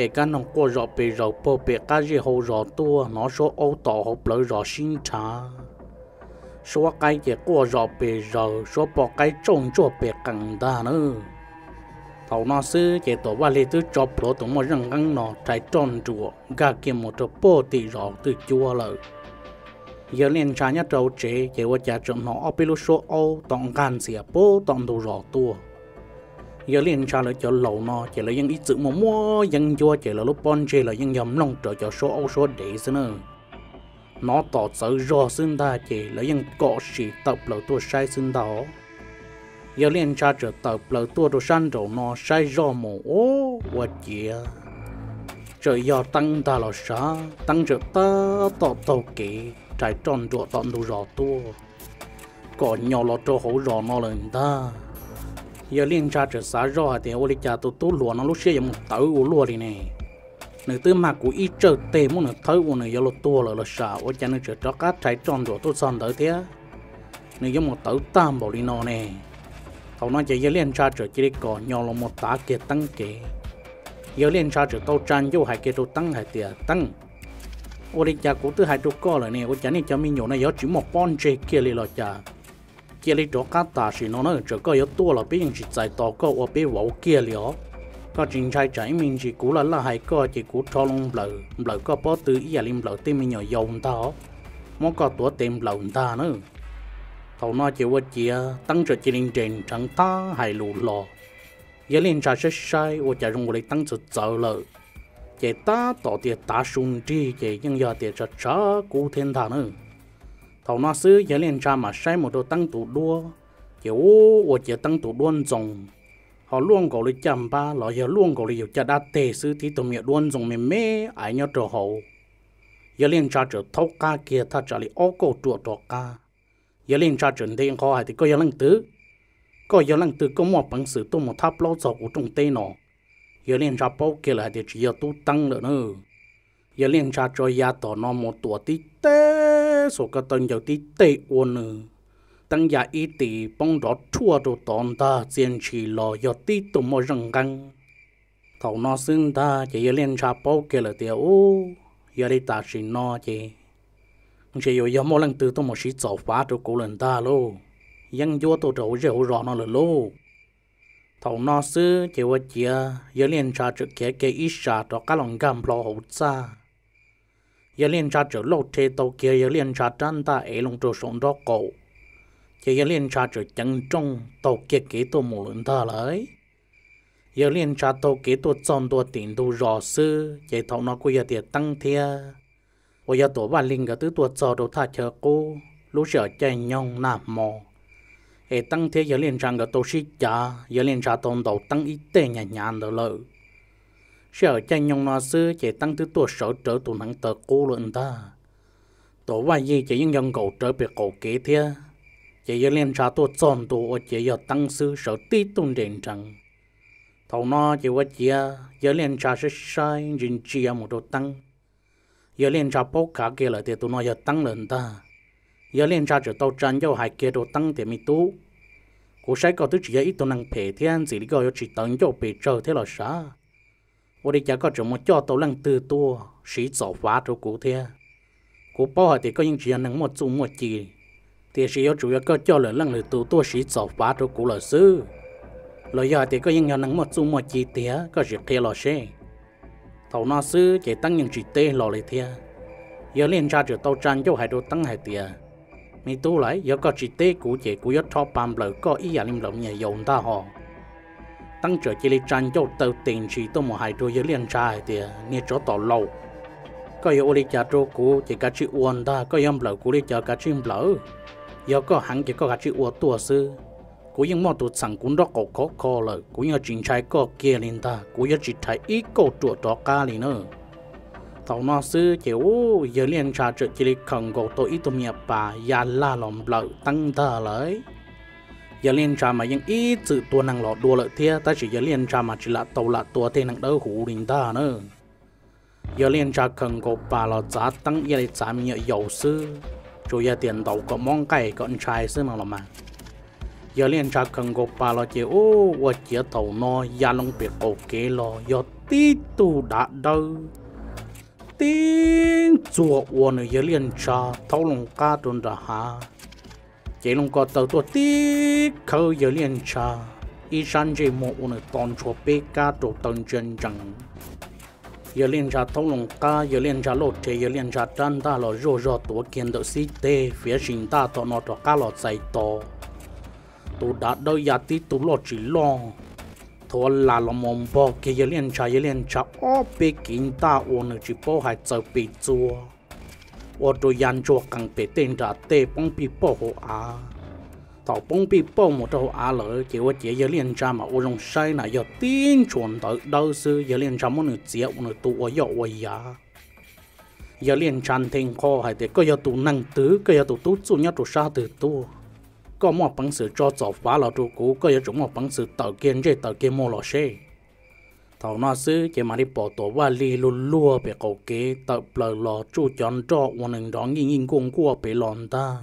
hệ cá nông cô rõ bề rõ bò bề cá gì hồ rõ tua nó số ô tổ hộp lỡ rõ xin trả số cái gì cô rõ bì rõ số bò cái trông cho bề cẳng ta nữa thầu nó sư chỉ tàu ba lê tứ cho bố tổ mà răng ngăn nó trái tròn chùa gà kia một chỗ bò tì rõ từ chua lợ, giờ liên trả nhất đầu chế chỉ qua trả trộm nó ở bên số ô tổng gan xì bò tổng đồ rõ tua giờ liên cha là cho lâu nó chỉ là những ít chữ mà mua dân cho chỉ là lúc bon chỉ là những dầm lòng trở cho số ô số để xí nữa nó tỏ sự rõ xương ta chỉ là những cọ sĩ tập lầu tôi sai xương đó giờ liên cha trở tập lầu tôi đồ san rồi nó sai rõ mồ ô và chìa trời giờ tăng ta là sa tăng trở ta tỏ tàu kỳ trái tròn rọ tọn đồ rõ tua còn nhỏ lọt cho hổ rõ nó lên ta giờ liên cha trở xã rõ thì ô lịch cha tôi tôi lúa nó lúc xưa giờ một tàu ô lúa đi nè nữ tư mà của ít trở tề muốn nữ thấy ô nữ giờ lột tua là lột xả ô cha nữ trở cho cá trái tròn rồi tôi son tới thế nữ giờ một tàu tam bảo đi nọ nè thầu nó chỉ giờ liên cha trở chỉ có nhỏ là một tá kia tăng kế giờ liên cha trở tàu tràn vô hai kia tôi tăng hai tia tăng ô lịch cha của tôi hai tôi co rồi nè ô cha này cho mình nhổ này giờ chỉ một con chê kia liền lột cha kia lý chỗ cá ta xin nó nó có yếu tua là biết chỉ giải tỏ có ở bên vỗ kia lió có chính trai trái mình chỉ cú là là hay có chỉ cú cho luôn lợ lợ có bỏ từ ý là lim tên mình nhỏ dòng ta mong có tua tìm lợ ta nữa thầu nó chỉ vợ chia tăng trở chỉ linh trên chẳng ta hay lù lò giờ linh trai sẽ sai ở chạy rung lấy tăng trở trở lợ chỉ ta tỏ tiền ta sung chi chỉ nhưng giờ tiền trở trở cú thiên thà nữa thầu nó sư giờ liền cha mà sai một đồ tăng tủ đua kiểu ô ô chỉ tăng tủ đuôn rồng họ luôn cầu lấy chăm ba lọ giờ luôn cầu lấy cha đã tề sư thì tụi miệng đuôn rồng mê mê ai nhau trở hậu giờ liền cha trở thâu ca kia thật trở lại ô cổ trụ trọ ca giờ liền cha trở thiên kho hay thì có giờ lần tứ có giờ lần tứ có một bằng sự tôi một tháp lâu dọc của trung tây nọ giờ liền cha bảo kia là thì chỉ giờ tu tăng nữa nữa giờ liền cha cho ya tỏ nó một tuổi tí tê số cái tầng dầu tí tế ôn nữa tăng giá y tỷ bóng đó chua đồ tòn ta diện chỉ lò dầu tí tụ mò rừng căng thầu nó xưng ta chỉ yêu liên trà bao kia là tiêu ô giờ đi ta chỉ nó chỉ chỉ yêu giờ mỗi lần từ tôi một sĩ chảo phá đồ cổ lần ta lô ยัง vô tôi đầu rượu rõ nó là lô thầu nó xứ chỉ ว่า chia giờ liên trà trực kia kia ít trà đồ cả lòng gam lo hậu xa ยเลียนชาเจอโลเทโตเกียยเลียนชาจันตาเอลงตัวสงดอกโกเกียยเลียนชาเจอจังจงโตเกียเกตัวหมูลุนตาเลยยเลียนชาโตเกตัวจอมตัวติ่นตัวรอซื้อเจทองนอกุยเตียตั้งเทียวยตัวบ้านลิงกับตัวจอดูท่าเชอกูรู้เสียใจยองหน้ามอเอตั้งเทียยเลียนชากับตัวชิจายเลียนชาตอนโตตั้งอีเตยหยานเดอเลย sợ cha nhung nó sư chỉ tăng thứ tuổi sở trở tụ nắng tờ cô luận ta tổ vay gì chỉ những dòng cầu trở bị cầu kế thế chỉ giờ liên trả tổ tròn tụ chỉ giờ tăng sư sở tí tôn đền chẳng thầu nó chỉ qua chia giờ liên trả sẽ sai dinh chỉ một đồ tăng giờ liên trả bốc cả kia là thì tụ nó giờ tăng lên ta giờ liên trả trở tàu tràn cho hai kia đồ tăng thì mi tú cú sai có thứ chỉ giờ ít tụ năng phê thiên chỉ có gọi chỉ tăng cho bị trở thế là sao 我哋就個做麼叫到人多多，是做法做古天，古包下啲個應只能麼做麼字，啲是要主要個叫了人嚟多多是做法做古老師，來下啲個應要能麼做麼字啲，個是睇落先，頭那師就等應只啲落嚟啲，要練查就到站就係到等係啲，你都嚟有個只啲古嘢古一拖半來個一日你諗嘢用得呵。tăng trở chỉ lấy trang cho tàu tiền chỉ tôi một hai đôi giới liên trai thì nghe chỗ tỏ lâu có yêu ô cha trâu cũ chỉ cá chữ uốn ta có yếm lẩu cũ lấy cha cá chữ lẩu giờ có hẳn chỉ có cá chữ uốn tua sư cũ những món tụt sẵn cũng đó cổ khó khó lợ cũ nhờ chính trai có kia lên ta cũ nhờ chỉ thấy ít cô trụ đó ca lên nữa tàu nó sư chỉ u giờ liền trai trở chỉ lấy khẩn cổ tôi ít tôi miệt bà ya la lòng lẩu tăng ta lấy giờ liên trà mà những ít sự tua năng lọ đua lợi thia ta chỉ giờ liên trà mà chỉ là tàu là tua thế năng đỡ hủ đình ta nữa giờ liên trà cần có bà lọ giá tăng giờ lịch giá mình nhờ dầu sư chủ giờ tiền tàu có mong cái có trai sư mà lọ mà giờ liên trà cần có bà lọ chỉ ô và chỉ tàu nó gia long biệt cổ kế lọ giờ tí tu đã đâu tiếng chùa uo nữa giờ liên trà tàu long ca tuần ra ha chỉ lông có tàu tua tí khâu giờ liền cha y san chỉ một ôn tòn chua bê ca tổ tần chân chẳng giờ liền cha thâu lông ta giờ liền cha lột thế giờ liền cha tan ta lọ rô rô tua kiến đỡ xí tê phía sinh ta tọ nọ tọ cá lọ dày tọ tu đã đôi giá tí tu lọ chỉ lo thua là lọ mồm bò kia giờ liền cha giờ liền cha ó bê kín ta ôn chỉ bò hai tờ bê chua 我都研究更别定着对帮比保护啊。到帮比保姆都啊了，结果姐姐练家嘛，我用晒那要点转到到时要练家么呢？姐我呢都我要我呀。要练战天课还得个要读能读，个要读读做要读啥读多。có một bằng sự cho giáo phá là trụ cũ có yếu chúng một bằng sự tạo kiến chế tạo kiến mô lò xe thầu nó xứ chỉ mà đi bỏ tổ và li luôn lúa bị cầu kế tập lờ lò chu chọn cho và nâng đó nghi nhìn cuồng cua bị lòn ta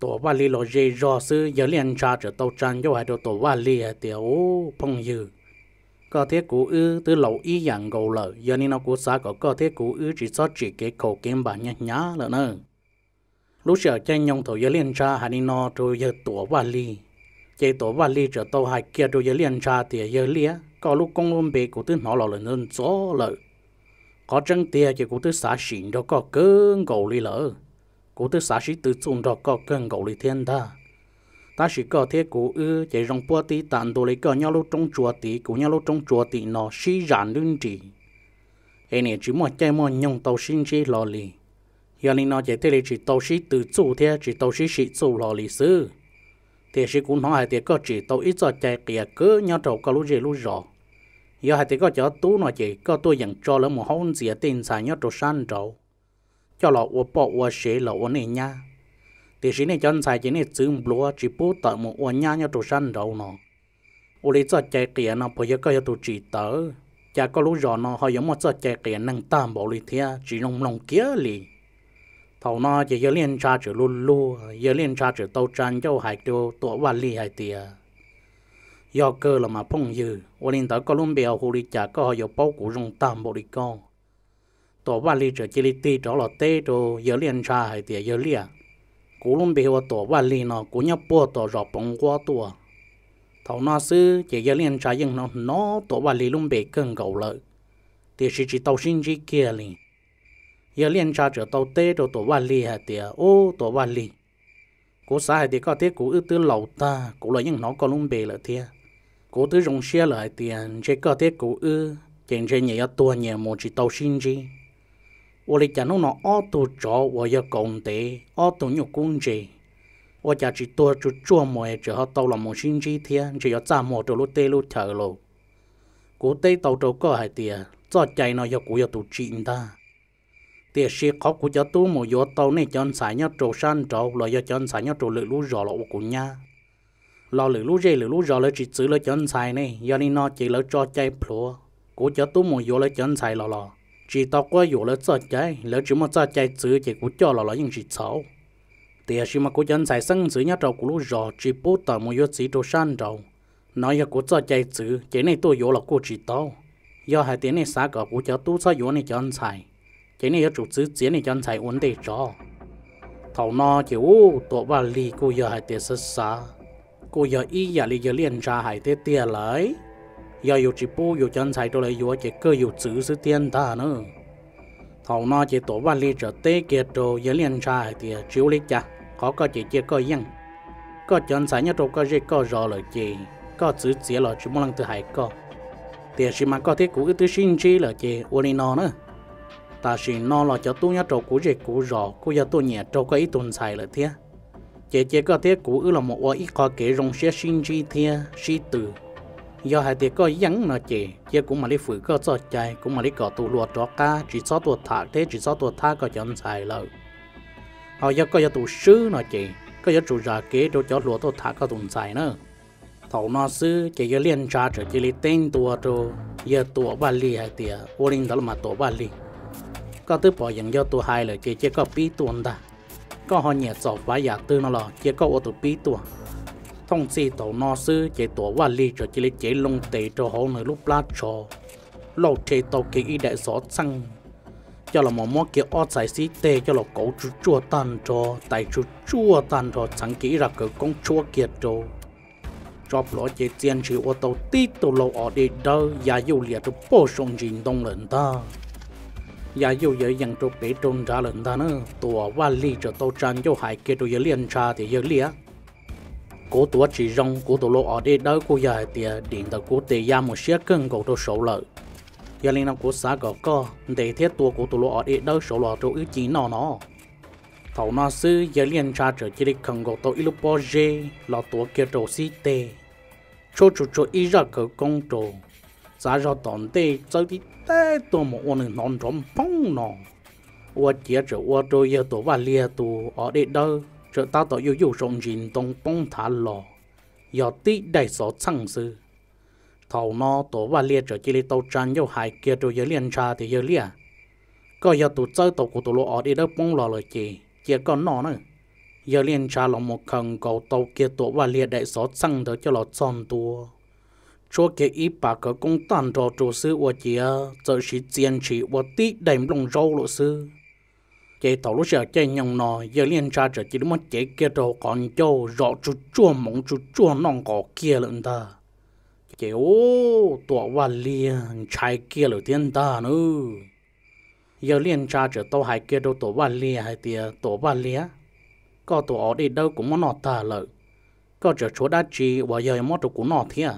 tổ và li lò dây rò xứ giờ liền cha trở tàu tràn cho hai đồ tổ và li tiểu phong dư có thế cũ ư từ lâu ý dạng gầu lợ giờ nên nó cũ xa có có thế cũ ư chỉ sót chỉ cái cầu kiếm bản nhá nhá là nữa lúc sợ chân nhông thầu giờ liền cha hai nên nó rồi giờ tổ và li chạy tổ và li trở tàu hai kia rồi giờ liền cha thì giờ lia có lúc công lông bề của tôi nó là lần hơn gió lợ có chân tia chỉ của tôi xả xỉn đó có cơn cầu lý lỡ của tôi xả xỉ từ chung đó có cơn cầu lý thiên ta ta chỉ có thế của ư chỉ rong bua tí tàn đồ lấy cờ nhau lúc trong chùa tí của nhau lúc trong chùa tí nó xí giản lương trị hệ này chỉ một chai một nhông tàu xin chỉ lò lì giờ này nó chỉ thế là chỉ tàu xí từ chủ thế chỉ tàu xí xí chủ lò lì sư thế chỉ cũng nói thế có chỉ tàu ít cho chạy kia cứ nhau trầu có lúc gì lúc rõ giờ hai thì có chỗ tú nó chỉ có tôi nhận cho lỡ một hôn dĩa tin xài nhớ đồ san trầu cho lọ ô bỏ ô xế lọ ô này nha thì xí này chân xài chỉ này chữ lúa chỉ bố tợ một ô nha nhớ đồ san trầu nó ô lý cho chạy kia nó bây giờ có tôi chỉ tớ chả có lúc rõ nó họ giống một cho chạy kia năng tam bộ lý thia chỉ lòng lòng kia lì thầu nó chỉ giờ liên tra chữ lu, giờ liên tra chữ tàu trăn cho hai tiêu tổ và lì hải tiệt do cơ là mà phong dư và liên tới Colombia hồ đi chả có họ dọc bao của rong tam bộ đi con tổ ba li trở chỉ li ti trở là tê đồ giờ liên tra hay tiệt giờ lia Colombia và tổ ba li nó cũng nhấp bộ tổ rọ bóng qua tổ thầu nó sư chỉ giờ liên tra nhưng nó nó tổ ba li luôn bị cơn gầu lợi thì chỉ chỉ tàu sinh chỉ kia liền giờ liên tra trở tàu tê đồ tổ ba li hay tiệt ô tổ ba li cố xã hay tiệt có tiệt cố ư tư lầu ta cố là những nó có luôn bị lợi thiệt cô tư rong xe lại tiền chế có thế cố ư tiền chế nhảy tua nhảy một chỉ tàu xin chi ô lì chả nó nó ô tu chó ô giờ công tế ô tu nhiều công chế ô chả chỉ tua chú chua mồi chỉ họ tàu là một xin chi thiên chỉ có trả một chỗ lút tê lút thở lô cố tê tàu chỗ có hai tiền cho chạy nó giờ cố giờ tu chín ta tiền xe khó của cho tu một giờ tàu này cho anh xài nhau trâu san trâu rồi giờ cho anh nhau trâu lự lú rõ là của nhà lo lử lú dây lử lú rò lỡ chỉ giữ lỡ chân xài nè, giờ đi nó chỉ lỡ cho chạy plua cố cho tú mù vô lỡ chân xài lò lò chỉ tao qua vô lỡ cho chạy lỡ chỉ mà cho chạy chữ chỉ cố cho lò lò nhưng chỉ xấu tiệt chỉ mà cố chân xài sân giữ nhát đầu cố lú rò chỉ bố tao mù vô chỉ đồ san đầu nói giờ cố cho chạy chữ, chỉ này tôi vô là cố chỉ tao giờ hai tiếng này sáng gặp cố cho tú sao vô này chân xài chỉ này chủ chữ, chỉ này chân xài ổn định cho thầu nó chỉ ô tổ bà lì cô giờ hai tiếng sơ sáng cô giờ y giờ li giờ liền ra hại tê tiền lại giờ dù chỉ bu dù chân sai đồ lại dù chỉ cơ dù chữ sự tiền ta nữa thầu nó chỉ tổ ba li trở tê kia đồ giờ liền ra hải tê chiếu li cha có có chỉ chia có yên có chân sai nhất đồ có gì có rõ lời gì có chữ chỉ là chỉ muốn lần từ hại có tiền chỉ mà có thế cũ cái thứ sinh chi là gì uốn nó nữa ta xin nó là cho tu nhất đồ cũ gì cũ rõ cũ giờ tu nhẹ đồ có ít tồn sai là thế chế chế có thế cũ là một ít có kể rong xe sinh chi thế sĩ tử do hai thế có yắng nó chế chế cũng mà lấy phử có cho chạy cũng mà lấy có tụ lụa cho ca chỉ cho tuột thả thế chỉ cho tuột thả có chọn xài lâu họ do có do tụ sư nó chế có do chủ già kế đồ cho lụa tuột thả có tụng xài nữa thầu nó sư chế do liên tra trở chế li tên tua đồ giờ tua ba li hai tiệt ô linh đó là mà tua ba li có thứ bỏ dần do tua hai là chế chế có bí tuần đã có họ nhẹ sọ phá giả tư nó là chỉ có ô tô bí tuổi thông si tàu nó sư chế tổ và li cho chỉ lấy chế lông tệ cho họ nơi lúc lá cho lâu chế tàu kỳ y đại sọ xăng cho là mò mò kia ót giải xí tê cho là cổ chú chua tan trò tại chú chua tan trò chẳng kỹ ra cỡ công chua kia cho cho lỗ chế tiền chỉ ô tô tí tổ lâu ở đi đâu giá dụ liệt bổ sung dính đông lần ta ยาอยู่เยอะยังจุกปีจนจ้าหลังตาเนอตัวว่าลีจะโตจันยหายเกตุเยเลียนชาแต่เยเลียกูตัวจีรงกูตัวโลออดีได้กูยาเตียดิ่งตะกูเตียามเสียกึ่งกูตัวโสเลยยาลีนักกูสาก็ก็เดเทียตัวกูตัวโลออดีได้โสลอตัวอีจีนอนอเท่านั้นซื้อยาเลียนชาจะจิริคังกูตัวอิลุปอเจลอตัวเกตุสีเตโชจุโชอีรักกูกงโต giá cho tổng tê cho đi tê tổ một ông này nón trống phong nọ ô chia chỗ ô tôi yêu tổ và lia tổ ở đây đâu chỗ ta tổ yêu yêu sống gìn tông phong thả lò giờ tí đại số chẳng sự. thầu nó tổ và lia chỗ chỉ lấy tàu tràn yêu hải kia chỗ yêu liền cha thì yêu lia có giờ tổ chơi tổ của tổ lộ ở đây đâu phong lò lời chị chỉ còn nó nữa giờ liền cha lòng một khẩn cầu tàu kia tổ và lia đại số chẳng được cho lọ son tua cho cái ý bà có công tàn trò trò sư và chị à, giờ chỉ tiền chỉ và tí đềm lòng râu lộ sư. Chị thảo lúc giờ chạy nhông nọ, giờ liên tra trở chỉ đúng mất chế kia đồ còn châu, rõ chú chua mong chú chua nong có kia lợn ta. Chị ô, tụa và liền chạy kia lợn tiên ta nữa. Giờ liên tra trở tao hai kia đồ tổ và liền hay tìa, tổ và liền. Có tổ ở đi đâu cũng muốn nọ ta lợi. Có trở chỗ đá chi và giờ mất được cũng nọ thế à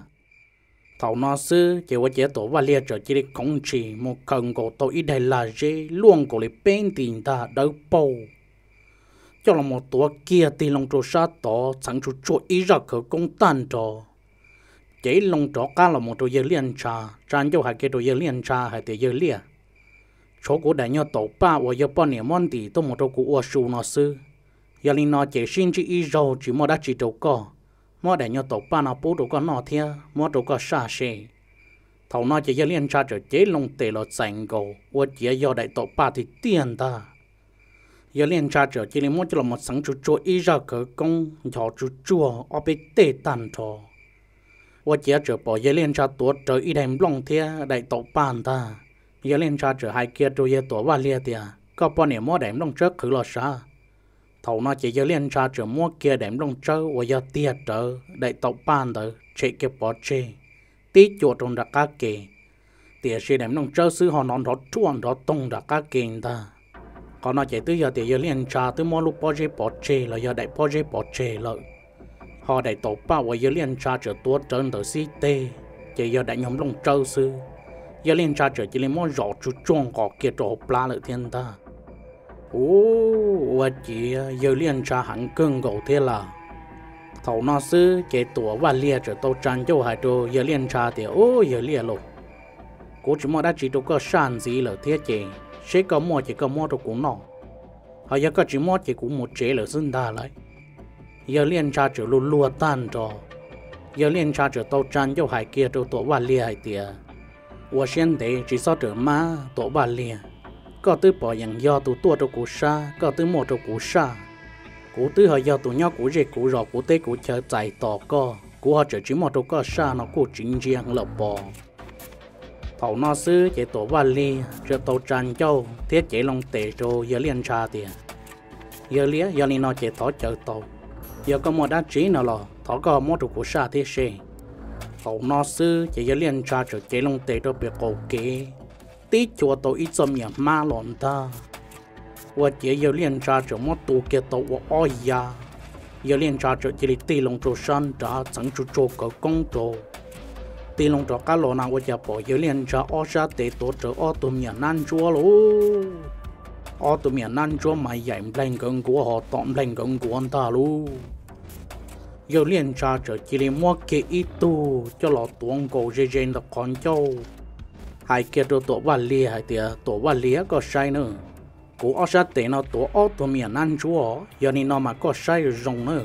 thầu nó sư chỉ có chế tổ và lia trở chỉ được công chỉ một cần cổ tổ ít đại là dễ luôn cổ để bên tiền ta đâu bầu cho là một tổ kia thì lòng trâu sát tổ sẵn chú chỗ ý ra khởi công tàn trò chỉ lòng trò cá là một trâu dơ liên trà tràn cho hai cái trâu dơ liên trà hai tiểu dơ lia chỗ của đại nhau tổ ba và do bao niệm môn thì tôi một trâu của ô sư nó sư giờ linh nó chỉ xin chỉ ý rồi chỉ mà đã chỉ đầu co mua để nhau tổ ba nào bố đủ có nọ thia mua đủ có xa xì thầu nó chỉ cho liên tra trở chế lông tề lo sành gồ và chỉ do đại tổ ba thì tiền ta giờ liên tra trở chỉ lên mua cho là một sáng chú chúa ý ra cỡ công nhỏ chú chúa ở bên tề tàn thọ và chỉ trở bỏ giờ liên tra tổ trở ý đem lông thia đại tổ ba ta giờ liên tra trở hai kia đôi giờ tổ ba lia thia có bao nhiêu mua đem lông trước khử lo sao thầu nó chỉ cho liên tra trưởng mua kia đếm đông chơi và giờ tiệt trở đại tàu ban tới chế kia bỏ chế tí chuột trong đặc cá kì tiệt chế đếm đông chơi sư họ nón đó chuồn đó tung đặc cá kì ta còn nó chỉ tới giờ tiệt giờ liên tra tới mua lúc bỏ chế bỏ chế là giờ đại bỏ chế bỏ chế lợi họ đại tàu pa và giờ liên tra trở tua trơn tới si tê chỉ giờ đại nhóm đông chơi sư giờ liên tra trở chỉ lên mua rõ chú chuông có kia trộn pla lợi thiên ta ô chị giờ liền trả hẳn cưng gỗ thế là thầu nó sư chế tủa và lia trở tàu tràn cho hai đồ giờ liền trả thì ô giờ lia lộ cố chỉ mò chỉ đồ có sàn gì là thế chị sẽ có mua chỉ có mua đồ cũng nọ họ giờ có chỉ mua chỉ cũng một chế là xin ta lại giờ liền trả trở luôn lùa tan rồi giờ liền trả trở tàu tràn cho hai kia đồ tủa và lia hai tia 我现在至少这嘛多把练。có tư bỏ yang do tu tua cho cụ xa có tư mò cho cụ xa cụ tư họ do tu nhau cụ gì cụ rọ cụ tê cụ chờ chạy tỏ co cụ họ chờ chỉ mò cho co xa nó cụ chính riêng lợp bò thầu nó sư chế tổ vali chờ tàu tràn châu thiết chế lòng tệ cho giờ liên tra tiền giờ lia giờ liên nó chế thọ chờ tàu giờ có một đá trí nó lò thọ có một trụ của xa thiết xe thầu nó sư chế giờ liên tra chờ chế lòng tệ cho bị cầu kế tí cho tôi ít cho miệng ma lọn ta và chỉ yêu liên tra cho mất tù kia tổ và oi ya yêu liên tra chỗ chỉ là tì lông chỗ sân trả chẳng chú chỗ có công tổ tì lông chỗ cá lọ nào và chả bỏ yêu liên tra o ra tế tổ chỗ o tù miệng nan chúa lô o tù miệng nan chúa mà dạy lên gần của họ tọm lên gần của anh ta luôn yêu liên tra trở chỉ là mua kia ít tu cho lọ tuồng cầu dây dây là con châu hai kia đồ tổ vạn lý hai tia tổ vạn lý có sai nữa cú ở sát tế nó tổ ở tổ miền Nam chúa giờ này nó mà có sai rồng nữa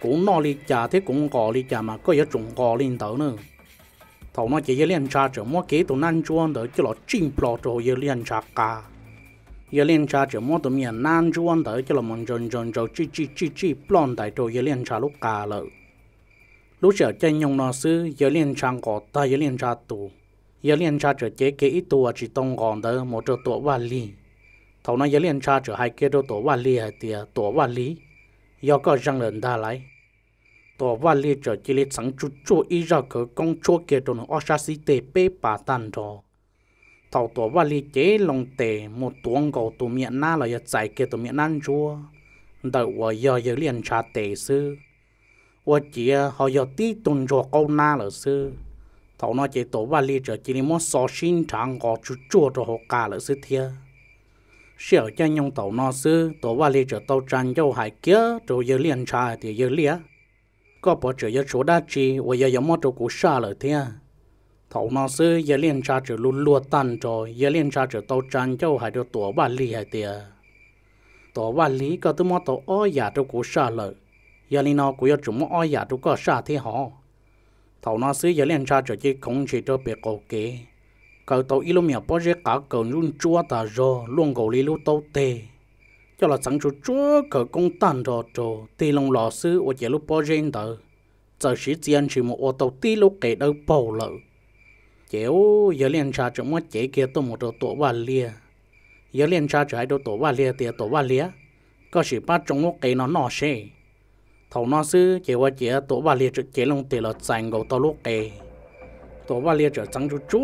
cú nó lý chả thế cũng có lý chả mà có giờ trùng có linh tới nữa thầu nó chỉ giờ liên tra chỉ mua kế tổ Nam chúa đó chỉ là chim plot rồi giờ liên tra cả giờ liên tra chỉ mua tổ miền Nam chúa đó chỉ là mình tròn tròn tròn chi chi chi chi plot tại rồi giờ liên tra lúc cả rồi lúc giờ chân nhung nó sư giờ liên trang có ta giờ liên tra tù giờ liên tra trở chế kế ít tuổi chỉ tông còn đỡ một chỗ tuổi vạn lý thầu nói giờ liên tra trở hai kế chỗ tuổi vạn lý thì tuổi vạn lý giờ có răng lớn đa lại tuổi vạn lý trở chỉ lấy sáng chú chú ít ra cỡ công chúa kế chỗ nó ác sĩ tế bê bà tan rồi thầu tuổi vạn lý chế lòng tệ một tuồng cầu tụ miệng na là giờ chạy kế tụ miệng nan chúa đợi vợ giờ giờ liên tra tệ sư vợ chỉ họ giờ tí tuần cho câu na là sư thọ nó chỉ tổ ba li trở chỉ nên món so xin thằng gò chú chua cho họ cả lợi sư thiệt. sẹo chân nhung tàu nó sư tổ ba li trở tổ trang dâu hải kia rồi giờ liên trà thì giờ lia có bỏ trở giờ chỗ đa chi và giờ giờ món chỗ cũ xa lợi thiê thọ nó sư giờ liên trà trở luôn lúa tan rồi giờ liên trà trở tổ trang dâu hải được tổ ba li hải thiê tổ ba li có từ món tổ ó giả chỗ cũ xa lợi giờ liền nó cũng giờ chúng món ó giả chỗ có xa thế họ thầu nó xí giờ lên cha cho chứ không chỉ cho bề cầu kế cầu tàu ít lúc miệng bao giờ cả cầu run chua ta rồi luôn cầu lý lúc tàu tê cho là chẳng chú chúa cờ công tàn rồi trồ tì lòng lò sư ở chế lúc bao giờ tờ giờ sĩ tiền chỉ một ô tàu tì lúc kể đâu bầu lợ chéo giờ lên cha cho mất chế kia tôi một đồ tổ bà lìa, giờ lên cha cho hai đồ tổ bà lìa, tiệt tổ bà lìa, có sĩ ba trong lúc kể nó nọ xe thầu nó sư chỉ qua chỉ tổ ba liệt trực chỉ lông tiền là dành gấu tao lúc kề tổ ba liệt trực chẳng chú chú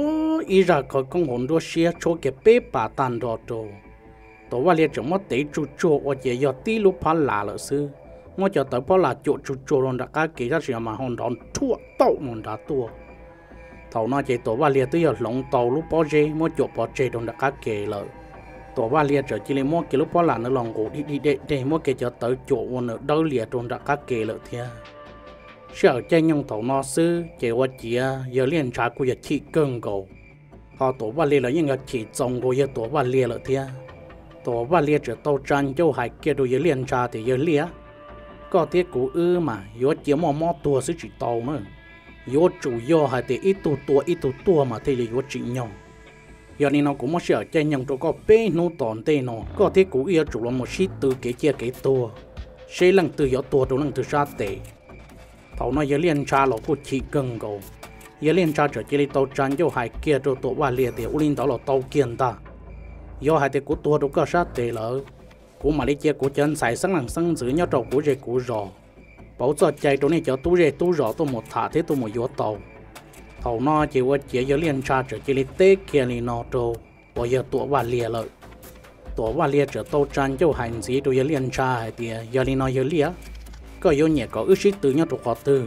ý ra khỏi công hồn đua xe chỗ cái bế bà tàn đỏ đồ tổ ba liệt trực mất tế chú chú qua chỉ do tí lúc phá là lỡ sư ngó cho tới phá là chỗ chú chú luôn đã cá kỳ ra sự mà hồn đòn thua tậu mòn đã tua thầu nó chỉ tổ ba liệt tới giờ lông tàu lúc bỏ dê mỗi chỗ bỏ dê đòn đã cá kỳ lợi ตัวว่าเลียจะจิเลมอกิลุปอลานลองกูดิดิเดเดมอเกจะเตอจวนเดเลียจนรักกะเกลเทียเสียใจยังถอนอซื้อเจว่าเจียเยเลียนชากูจะชีเกิงกูพอตัวว่าเลียยังจะชีจงกูเยตัวว่าเลียเทียตัวว่าเลียจะโตจันเจ้าหายเกดูเยเลียนชาแต่เยเลียก็เตี้ยกูอื้อมาโยเจียมอมอตัวซื้อจีโตมั้งโยจู่โยหายแต่อีตัวตัวอีตัวตัวมาเทียโยจียอง giờ nên nó cũng mất sợ chạy nhận cho có bé nó tòn tê nó có thể cũng yêu chủ lòng một xí từ cái chia cái tua xe lần từ gió tua trong lần từ xa tệ thầu nó giờ liên cha lỗ của chỉ cần cầu giờ liên cha trở chỉ lấy tàu tranh vô hai kia cho tàu qua liền thì ulin đó là tàu kiện ta do hai thì của tua trong có xa tệ lỡ của mà lấy chia của chân xài sáng lần sáng giữ nhau trầu của rể của rò bảo giờ chạy chỗ này cho tu rể tu rò tôi một thả thế tôi một gió tàu hầu nó chỉ có chỉ giờ liên tra trở chỉ lấy tê kia này nó trâu và giờ tuổi và lìa lợi tuổi và lìa trở tô trang cho hành gì tôi giờ liên tra hay thì giờ này nó giờ lìa có yêu nhẹ có ước sĩ từ nhau tụ khó từ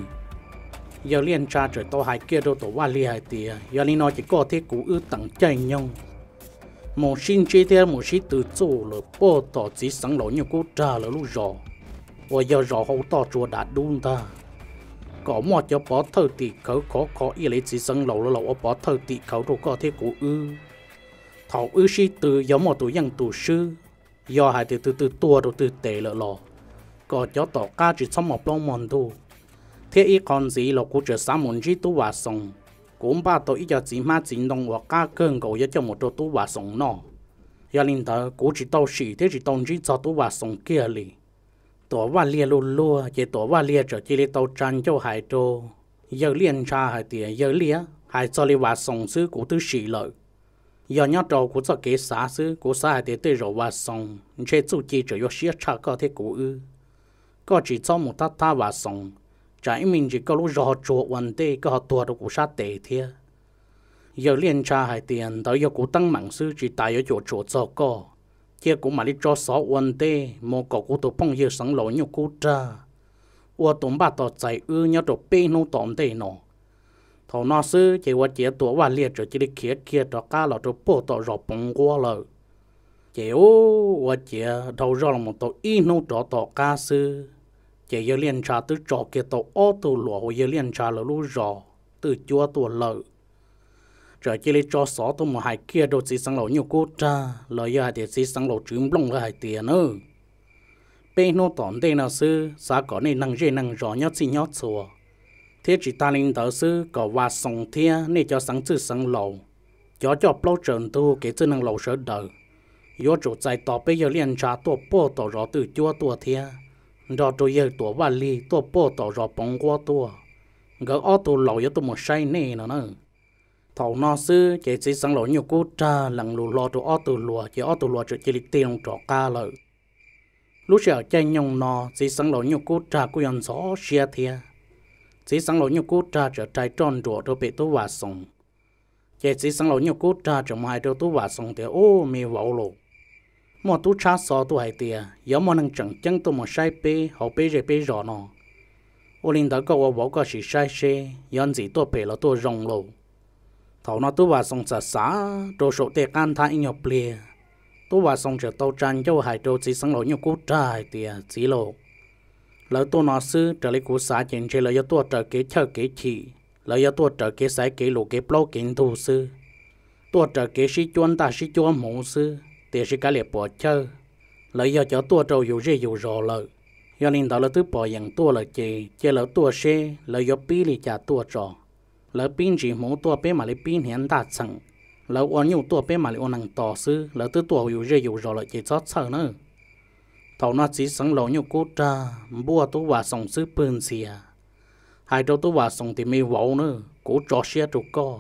giờ liên tra trở tô hai kia đâu tuổi và lìa hay thì giờ này nó chỉ có thế cú ước tặng chạy nhau một sinh chi theo một sĩ từ chỗ là bỏ tỏ chỉ sáng lỗi như cô trà là lúc rõ và giờ rõ hậu tỏ chùa đã đun ta có một cho bỏ thơ tị khẩu có có y lấy chỉ dân lầu lầu bỏ thơ tị khẩu rồi có thế của ư thảo ư si từ gió một tuổi dân tù sư do hai từ từ từ tua rồi từ tệ lợ lò có cho tỏ ca chỉ xong một lon môn thu thế y còn gì là cũng chờ sáu môn chỉ tu hòa sòng cũng ba tôi ít giờ chỉ mà chỉ đông hòa ca cơn cầu giờ cho một đôi tu hòa sòng nọ giờ linh thờ cũng chỉ tao sĩ thế chỉ tao chỉ cho tu hòa sòng kia liền ตัวว่าเลียลุลัวเจตัวว่าเลียจะจิริโตจันเจ้าหายโตเยอะเลียนชาหายเตียเยอะเลียหายจริวาส่งซื้อกูตื้อฉีเลยยอนยอดโตกูจะเกษาซื้อกูสาหายเตียเตยรวาส่งเชจูจีจะยอเสียชาก็เทกูอือก็จีซ้อมมุตตาวาส่งจ่ายมินจีก็รู้รอจววันเตก็ตัวกูชาเตเทียเยอะเลียนชาหายเตียนแต่ยอกูตั้งหมังซื้อจีตายยอจวจวจก็ chia cũng mà đi cho số quân tê mô cổ cụ tổ phong hiệu sáng lộ như cụ trà ua tổm bà tỏ chạy ư nhau tổ bê nô tổm tê nọ thọ nó sư chỉ qua chế tổ và liệt rồi chỉ đi khía kia đó cá là tổ bộ tổ rọ bông qua lợ chỉ ô qua chế đầu rọ là một tổ y nô tổ tổ cá sư chỉ giờ liên trà tứ trọ kia tổ ô tổ lụa hồ giờ liên trà là lú rọ từ chua tổ lợ rồi chỉ lấy cho sọ tôi mà hai kia đồ gì sang lẩu nhiều cô cha lời giờ thì tiền chỉ sang lẩu trứng lông là hai tiền nữa bên nó tổn đây nào sư xã có nên năng dễ năng rõ nhất chỉ nhất chùa thế chỉ ta linh đạo sư có và sòng thia nên cho sáng chữ sáng lẩu cho cho bao trần tu cái chữ năng lẩu sợ đời yo chủ chạy tỏ bây giờ liên trả tổ bộ tổ rõ từ chua tổ thia đó tôi giờ tổ vali tổ bộ tổ rõ bóng qua tổ gỡ ô tô lẩu yo tôi một say nè nó nữa phổ nó sư chỉ chỉ sang lỗ nhiều cú trà lần lù lo tụ ô tù lùa chỉ ô tù lùa chỉ lịch tiền trọ ca lợi lúc sợ chạy nhông nó chỉ sang lỗ nhiều cú trà cú yon gió xia thia chỉ sang lỗ nhiều cú trà trở trái tròn rùa đôi bị tu hòa sùng chỉ chỉ sang lỗ nhiều cú trà trở mai đôi tu hòa sùng thì ô mi vào lộ mà tu cha sọ tu hay tiề giờ mà năng chẳng chân tu mà sai pe hậu pe rồi pe rõ nó ô linh đó có vợ có sự sai xe yon gì tu pe là tu rong lộ thảo nó tu và sông sả sa, đồ số tiền can thái nhọc lìa tu và sông trở tàu tràn cho hải đồ chỉ sáng lỗi nhiều cú trai tiền chỉ lộ lỡ tu nó sư trở lấy cú sa chuyện chơi lỡ tu trở kế chờ kế chỉ lỡ do tu trở kế sai kế lộ kế plo kiến thủ sư tu trở kế sĩ chuan ta sĩ chuan mũ sư tiền sĩ cá liệt bỏ chơi lỡ giờ cho tu trâu dù gì dù rò lợ do nên đó là thứ bỏ dạng tu là chì chơi lỡ tu xe lỡ do pi lì trả tu trò lỡ pin chỉ mũ tua bé mà lấy pin hiện đa chẳng lỡ uốn nhiều tua bé mà lấy uốn nặng tỏ sư lỡ tứ tua yếu dễ yếu rồi lại chỉ chót sợ nữa thầu nó chỉ sẵn lỗ nhiều cốt ra bùa tu và sòng sư bươn xìa hai đầu tu và sòng thì mi vỗ nữa cố trò xe trụ co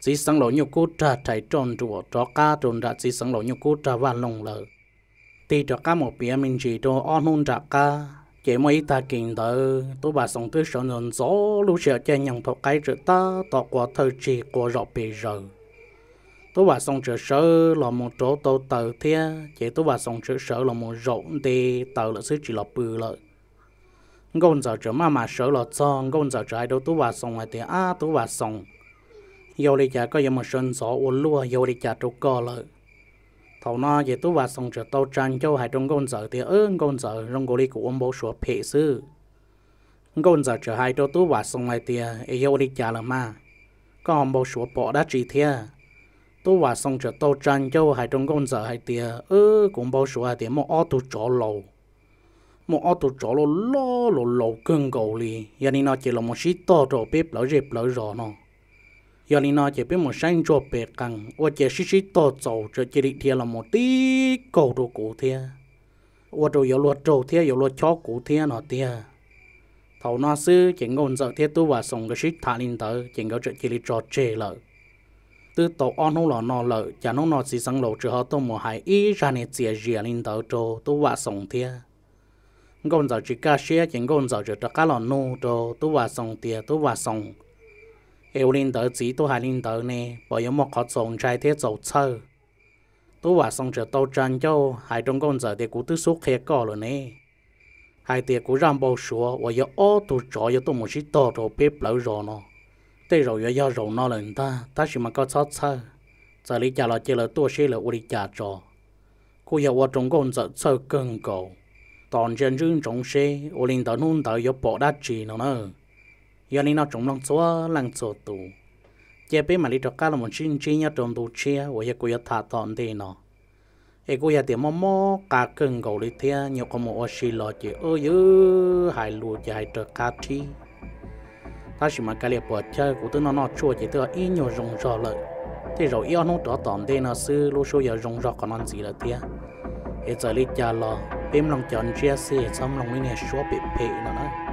chỉ sẵn lỗ nhiều cốt ra chạy tròn trụ trò ca tròn ra chỉ sẵn lỗ nhiều cốt ra và lồng lợ tì trò ca một bia mình chỉ trò on hôn ra ca chế mấy ta kiện đó tôi bà sống tới sở nên gió lũ sẽ chơi nhận thuộc cái chữ ta tỏ qua thơ chỉ của rõ bề rồi tôi bà sống chữ sở là một chỗ tàu tờ thia chế tôi bà sống chữ sở là một rộng đi tàu là sư chỉ là bự lợi ngôn giờ chữ mà mà sợ là cho ngôn giờ chữ ai đâu tôi bà sống ngoài thì à tôi bà sống yêu đi chả có yêu mà sơn gió uốn lúa yêu đi chả trâu co lợi thầu nó về tu và sòng trở tàu tràn châu hải trong con giờ thì ớ con giờ trong cổ gối của ông bố sửa phe sư con giờ trở hai cho tu và sòng lại thì yêu đi trả là mà có ông bố sủa bỏ đã chỉ thế tu và sòng trở tàu tràn châu hải trong con giờ hai thì ơ cũng bố sửa thì một ô tu chỗ lầu một ô tu chỗ lầu lo lầu lầu cưng cầu li, giờ này nó chỉ là một shit to rồi bếp lỡ dẹp lỡ rõ nó giờ này nó chỉ biết một sáng cho bề cẳng và chỉ xí xí to dầu cho chỉ đi thiệt là một tí cầu đồ cổ thiệt và đồ giờ luật trầu thiệt giờ luật chó cổ thiệt nó thiệt thầu nó sư chỉ ngôn giờ thiệt tu và sống cái xí thả lên tới chỉ có chuyện chỉ đi trò chê lợi từ tổ on hô lò nó lợi chả nó nó chỉ sang lộ trừ họ tôi một hai ý ra này chỉ rìa lên tới trầu tu và sống thiệt ngôn giờ chỉ ca xe chỉ ngôn giờ chỉ tất cả lò nô trầu tu và sống thiệt tu và sống eo linh linh nè, thế cho hai 有领导几多还领导呢？不要么靠总裁的走错，都话送着到战友，还中共在的古都苏克搞了呢。hai tiệc của ram bao sủa và giờ ô tu trọ giờ tôi muốn xí to rồi bếp lỡ rồi nó tê rồi giờ giờ rồi nó lên ta ta chỉ mà có sao sao giờ lý trả là chỉ là tôi xí là uri trả trọ cú giờ qua trong con giờ sao cưng cầu toàn trên rừng trong xe linh đã nôn tới giờ bỏ đá chì nó nè giờ này nó trồng lòng chúa lăng chúa tu. chế bé mà đi cho cá là một chín chín nhớ trồng tù chia và giờ cô giờ thả tòn đi nó ấy cô giờ tiền mò mò cá cưng gầu đi theo nhiều con mồi xì lò chế ơi ư hai lù chế hai trơ cá chi ta chỉ mà cái liệp bờ chơi của tôi nó nó chua chỉ tôi ít nhiều rồng rò lợi thế rồi yêu nó đó tòn đi nó sư lúc số giờ rồng rò còn ăn gì là thế. ấy giờ đi chả lò bên lòng chọn chia sẻ xong lòng mình này xóa bị bể nó đó